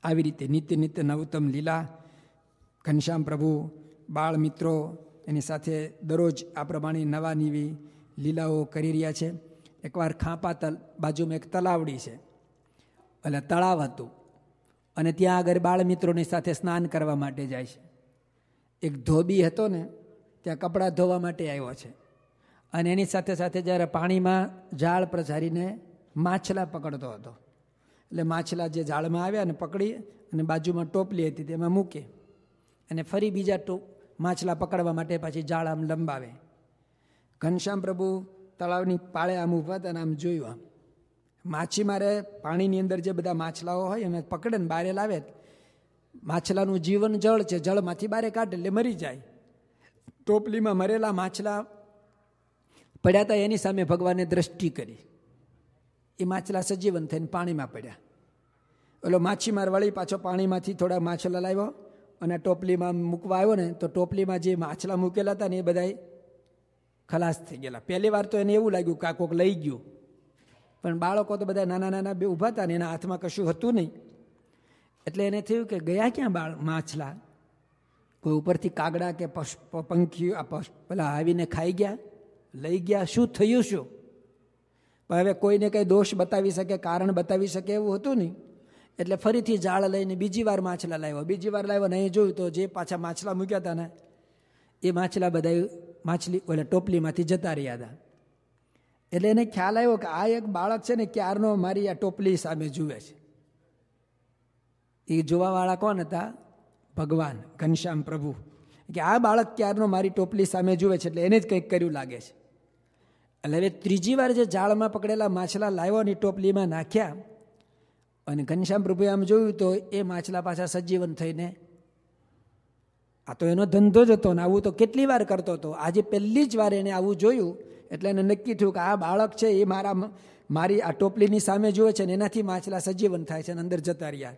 A: આવી રીતે નિત્ય નિત્ય નવતમ લીલા ઘનશ્યામ પ્રભુ બાળ મિત્રો એની સાથે દરરોજ આ પ્રમાણે નવા નવી લીલાઓ કરી રહ્યા છે એકવાર ખાંપા તલ બાજુમાં એક તલાવડી છે એટલે તળાવ હતું અને ત્યાં આગળ બાળમિત્રોની સાથે સ્નાન કરવા માટે જાય છે એક ધોબી હતો ને ત્યાં કપડાં ધોવા માટે આવ્યો છે અને એની સાથે સાથે જ્યારે પાણીમાં જાળ પ્રસારીને માછલા પકડતો હતો એટલે માછલા જે જાળમાં આવ્યા ને પકડી અને બાજુમાં ટોપલી હતી તેમાં મૂકે અને ફરી બીજા ટોપ માછલા પકડવા માટે પાછી જાળ આમ લંબાવે ઘનશ્યામ પ્રભુ તળાવની પાળે આમ ઊભા હતા અને આમ જોયું આમ માછીમારે પાણીની અંદર જે બધા માછલાઓ હોય એને પકડે ને બહારે લાવે માછલાનું જીવન જળ છે જળમાંથી બારે કાઢે એટલે મરી જાય ટોપલીમાં મરેલા માછલા પડ્યા હતા એની સામે ભગવાને દ્રષ્ટિ કરી એ માછલા સજીવન થઈને પાણીમાં પડ્યા ઓલો માછીમાર વળી પાછો પાણીમાંથી થોડા માછલા લાવ્યો અને ટોપલીમાં મૂકવા આવ્યો ને તો ટોપલીમાં જે માછલા મૂકેલા હતા ને એ બધા ખલાસ થઈ ગયેલા પહેલી વાર તો એને એવું લાગ્યું કે આ કોક લઈ ગયું પણ બાળકો તો બધા નાના નાના બે ઊભા હતા ને એના હાથમાં કશું હતું નહીં એટલે એને થયું કે ગયા ક્યાં બાળ માછલા કોઈ ઉપરથી કાગડા કે પશ પંખી આ પશ પેલા આવીને ખાઈ ગયા લઈ ગયા શું થયું શું પણ હવે કોઈને કંઈ દોષ બતાવી શકે કારણ બતાવી શકે એવું હતું નહીં એટલે ફરીથી જાળ લઈને બીજી વાર માછલા લાવ્યો બીજી વાર લાવ્યો ને એ જોયું તો જે પાછા માછલા મૂક્યા હતા ને એ માછલા બધા માછલી ઓલા ટોપલીમાંથી જતા રહ્યા હતા એટલે એને ખ્યાલ આવ્યો કે આ એક બાળક છે ને ક્યારનો મારી આ ટોપલી સામે જુએ છે એ જોવાવાળા કોણ હતા ભગવાન ઘનશ્યામ પ્રભુ કે આ બાળક ક્યારનો મારી ટોપલી સામે જુએ છે એટલે એને જ કંઈક કર્યું લાગે છે એટલે હવે ત્રીજી વાર જે જાળમાં પકડેલા માછલા લાવ્યો અને ટોપલીમાં નાખ્યા અને ઘનશ્યામ પ્રભુએ આમ જોયું તો એ માછલા પાછા સજીવન થઈને આ તો એનો ધંધો જ હતો ને આવું તો કેટલી વાર કરતો હતો આજે પહેલી જ વાર એને આવું જોયું એટલે એને નક્કી થયું કે આ બાળક છે એ મારા મારી આ ટોપલીની સામે જુએ છે ને એનાથી માછલા સજીવન થાય છે અને અંદર જતા રહ્યા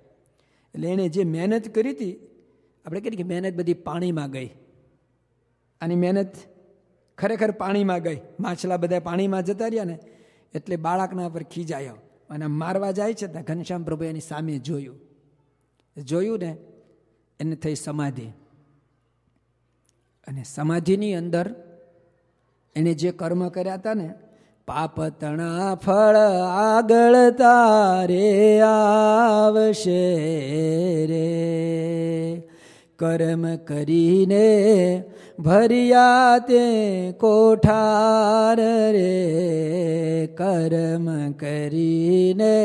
A: એટલે એણે જે મહેનત કરી હતી આપણે કહીએ કે મહેનત બધી પાણીમાં ગઈ આની મહેનત ખરેખર પાણીમાં ગઈ માછલા બધા પાણીમાં જતા રહ્યા ને એટલે બાળકના પર ખીજાયો અને મારવા જાય છે ત્યાં ઘનશ્યામ પ્રભુ એની સામે જોયું જોયું ને એને થઈ સમાધિ અને સમાધિની અંદર એણે જે કર્મ કર્યા હતા ને પાપતણા ફળ આગળ તારે આવશે રે કર્મ કરીને ભર્યા તે કોઠાર રે કર્મ કરીને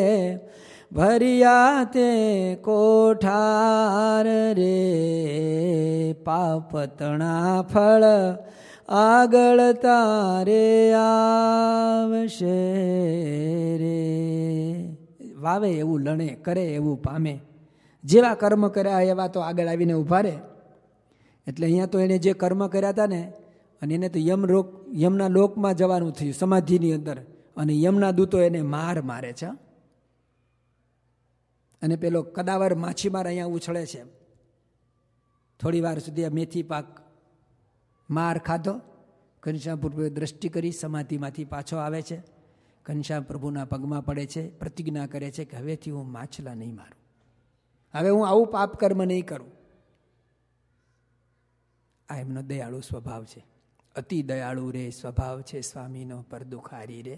A: ભર્યા તે કોઠાર રે પાપતણા ફળ આગળ તારે આવશે રે વાવે એવું લણે કરે એવું પામે જેવા કર્મ કર્યા એવા તો આગળ આવીને ઊભા રહે એટલે અહીંયા તો એણે જે કર્મ કર્યા હતા ને અને એને તો યમરોક યમના લોકમાં જવાનું થયું સમાધિની અંદર અને યમના દૂતો એને માર મારે છે અને પેલો કદાવર માછીમાર અહીંયા ઉછળે છે થોડી વાર સુધી આ મેથી પાક માર ખાધો ઘનશ્યામ પ્રભુએ દ્રષ્ટિ કરી સમાધિમાંથી પાછો આવે છે ઘનશ્યામ પ્રભુના પગમાં પડે છે પ્રતિજ્ઞા કરે છે કે હવેથી હું માછલા નહીં મારું હવે હું આવું પાપ કર્મ નહીં કરું આ એમનો દયાળુ સ્વભાવ છે અતિ દયાળુ રે સ્વભાવ છે સ્વામીનો પર પરદુખારી રે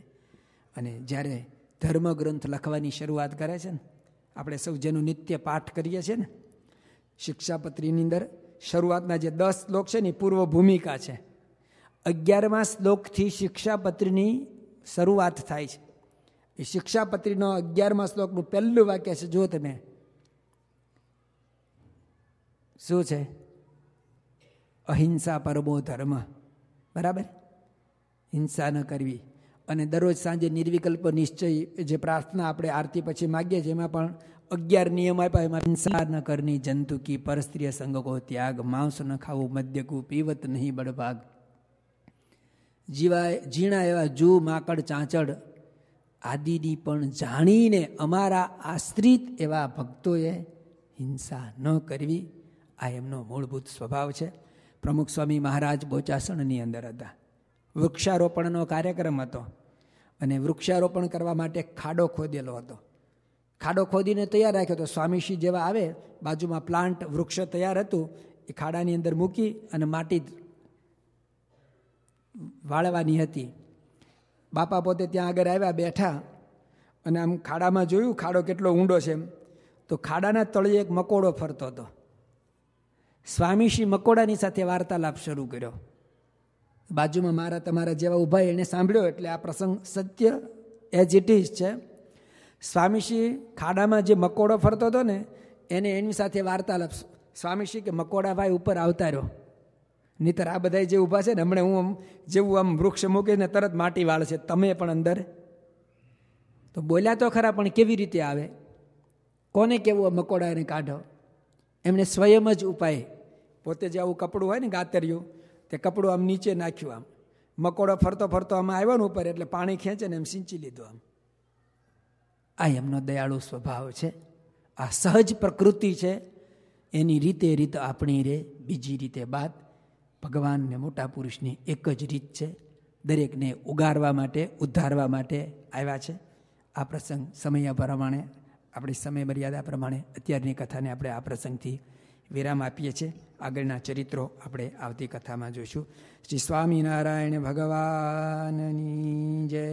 A: અને જ્યારે ધર્મગ્રંથ લખવાની શરૂઆત કરે છે ને આપણે સૌ જેનું નિત્ય પાઠ કરીએ છીએ ને શિક્ષાપત્રીની અંદર શરૂઆતના જે દસ શ્લોક છે ને પૂર્વ ભૂમિકા છે અગિયારમા શ્લોકથી શિક્ષાપત્રીની શરૂઆત થાય છે એ શિક્ષાપત્રીનો અગિયારમા શ્લોકનું પહેલું વાક્ય છે જો તમે શું છે અહિંસા પરમો ધર્મ બરાબર હિંસા ન કરવી અને દરરોજ સાંજે નિર્વિકલ્પ નિશ્ચય જે પ્રાર્થના આપણે આરતી પછી માગીએ છીએ એમાં પણ અગિયાર નિયમ આપ્યા એમાં હિંસા ન કરની જંતુ કી પરસ્ત્રીય સંગકો ત્યાગ માંસ ન ખાવું મદ્યકું પીવત નહીં બળભાગ જીવાય ઝીણા એવા જૂ માકડ ચાંચડ આદિની પણ જાણીને અમારા આશ્રિત એવા ભક્તોએ હિંસા ન કરવી આ એમનો મૂળભૂત સ્વભાવ છે પ્રમુખ સ્વામી મહારાજ બોચાસણની અંદર હતા વૃક્ષારોપણનો કાર્યક્રમ હતો અને વૃક્ષારોપણ કરવા માટે ખાડો ખોદેલો હતો ખાડો ખોદીને તૈયાર રાખ્યો તો સ્વામીશ્રી જેવા આવે બાજુમાં પ્લાન્ટ વૃક્ષ તૈયાર હતું એ ખાડાની અંદર મૂકી અને માટી વાળવાની હતી બાપા પોતે ત્યાં આગળ આવ્યા બેઠા અને આમ ખાડામાં જોયું ખાડો કેટલો ઊંડો છે એમ તો ખાડાના તળિયે એક મકોડો ફરતો હતો સ્વામીશ્રી મકોડાની સાથે વાર્તાલાપ શરૂ કર્યો બાજુમાં મારા તમારા જેવા ઊભા એણે સાંભળ્યો એટલે આ પ્રસંગ સત્ય એઝ ઇટ ઇઝ છે સ્વામીશ્રી ખાડામાં જે મકોડો ફરતો હતો ને એને એની સાથે વાર્તાલાપ સ્વામીશ્રી કે મકોડાભાઈ ઉપર આવતા રહ્યો નહીતર આ બધા જે ઊભા છે ને હમણાં હું આમ જેવું આમ વૃક્ષ મૂકીને તરત માટી વાળ છે તમે પણ અંદર તો બોલ્યા તો ખરા પણ કેવી રીતે આવે કોને કેવું આ મકોડાને કાઢો એમણે સ્વયં જ ઉપાય પોતે જે આવું કપડું હોય ને ગાતર્યું તે કપડું આમ નીચે નાખ્યું આમ મકોડો ફરતો ફરતો આમાં આવ્યો ને ઉપર એટલે પાણી ખેંચે ને એમ સિંચી લીધું આમ આ એમનો દયાળુ સ્વભાવ છે આ સહજ પ્રકૃતિ છે એની રીતે રીત આપણી રે બીજી રીતે બાદ ભગવાનને મોટા પુરુષની એક જ રીત છે દરેકને ઉગારવા માટે ઉદ્ધારવા માટે આવ્યા છે આ પ્રસંગ સમય પ્રમાણે આપણી સમય મર્યાદા પ્રમાણે અત્યારની કથાને આપણે આ પ્રસંગથી વિરામ આપીએ છીએ આગળના ચરિત્રો આપણે આવતી કથામાં જોઈશું શ્રી સ્વામિનારાયણ ભગવાનની જય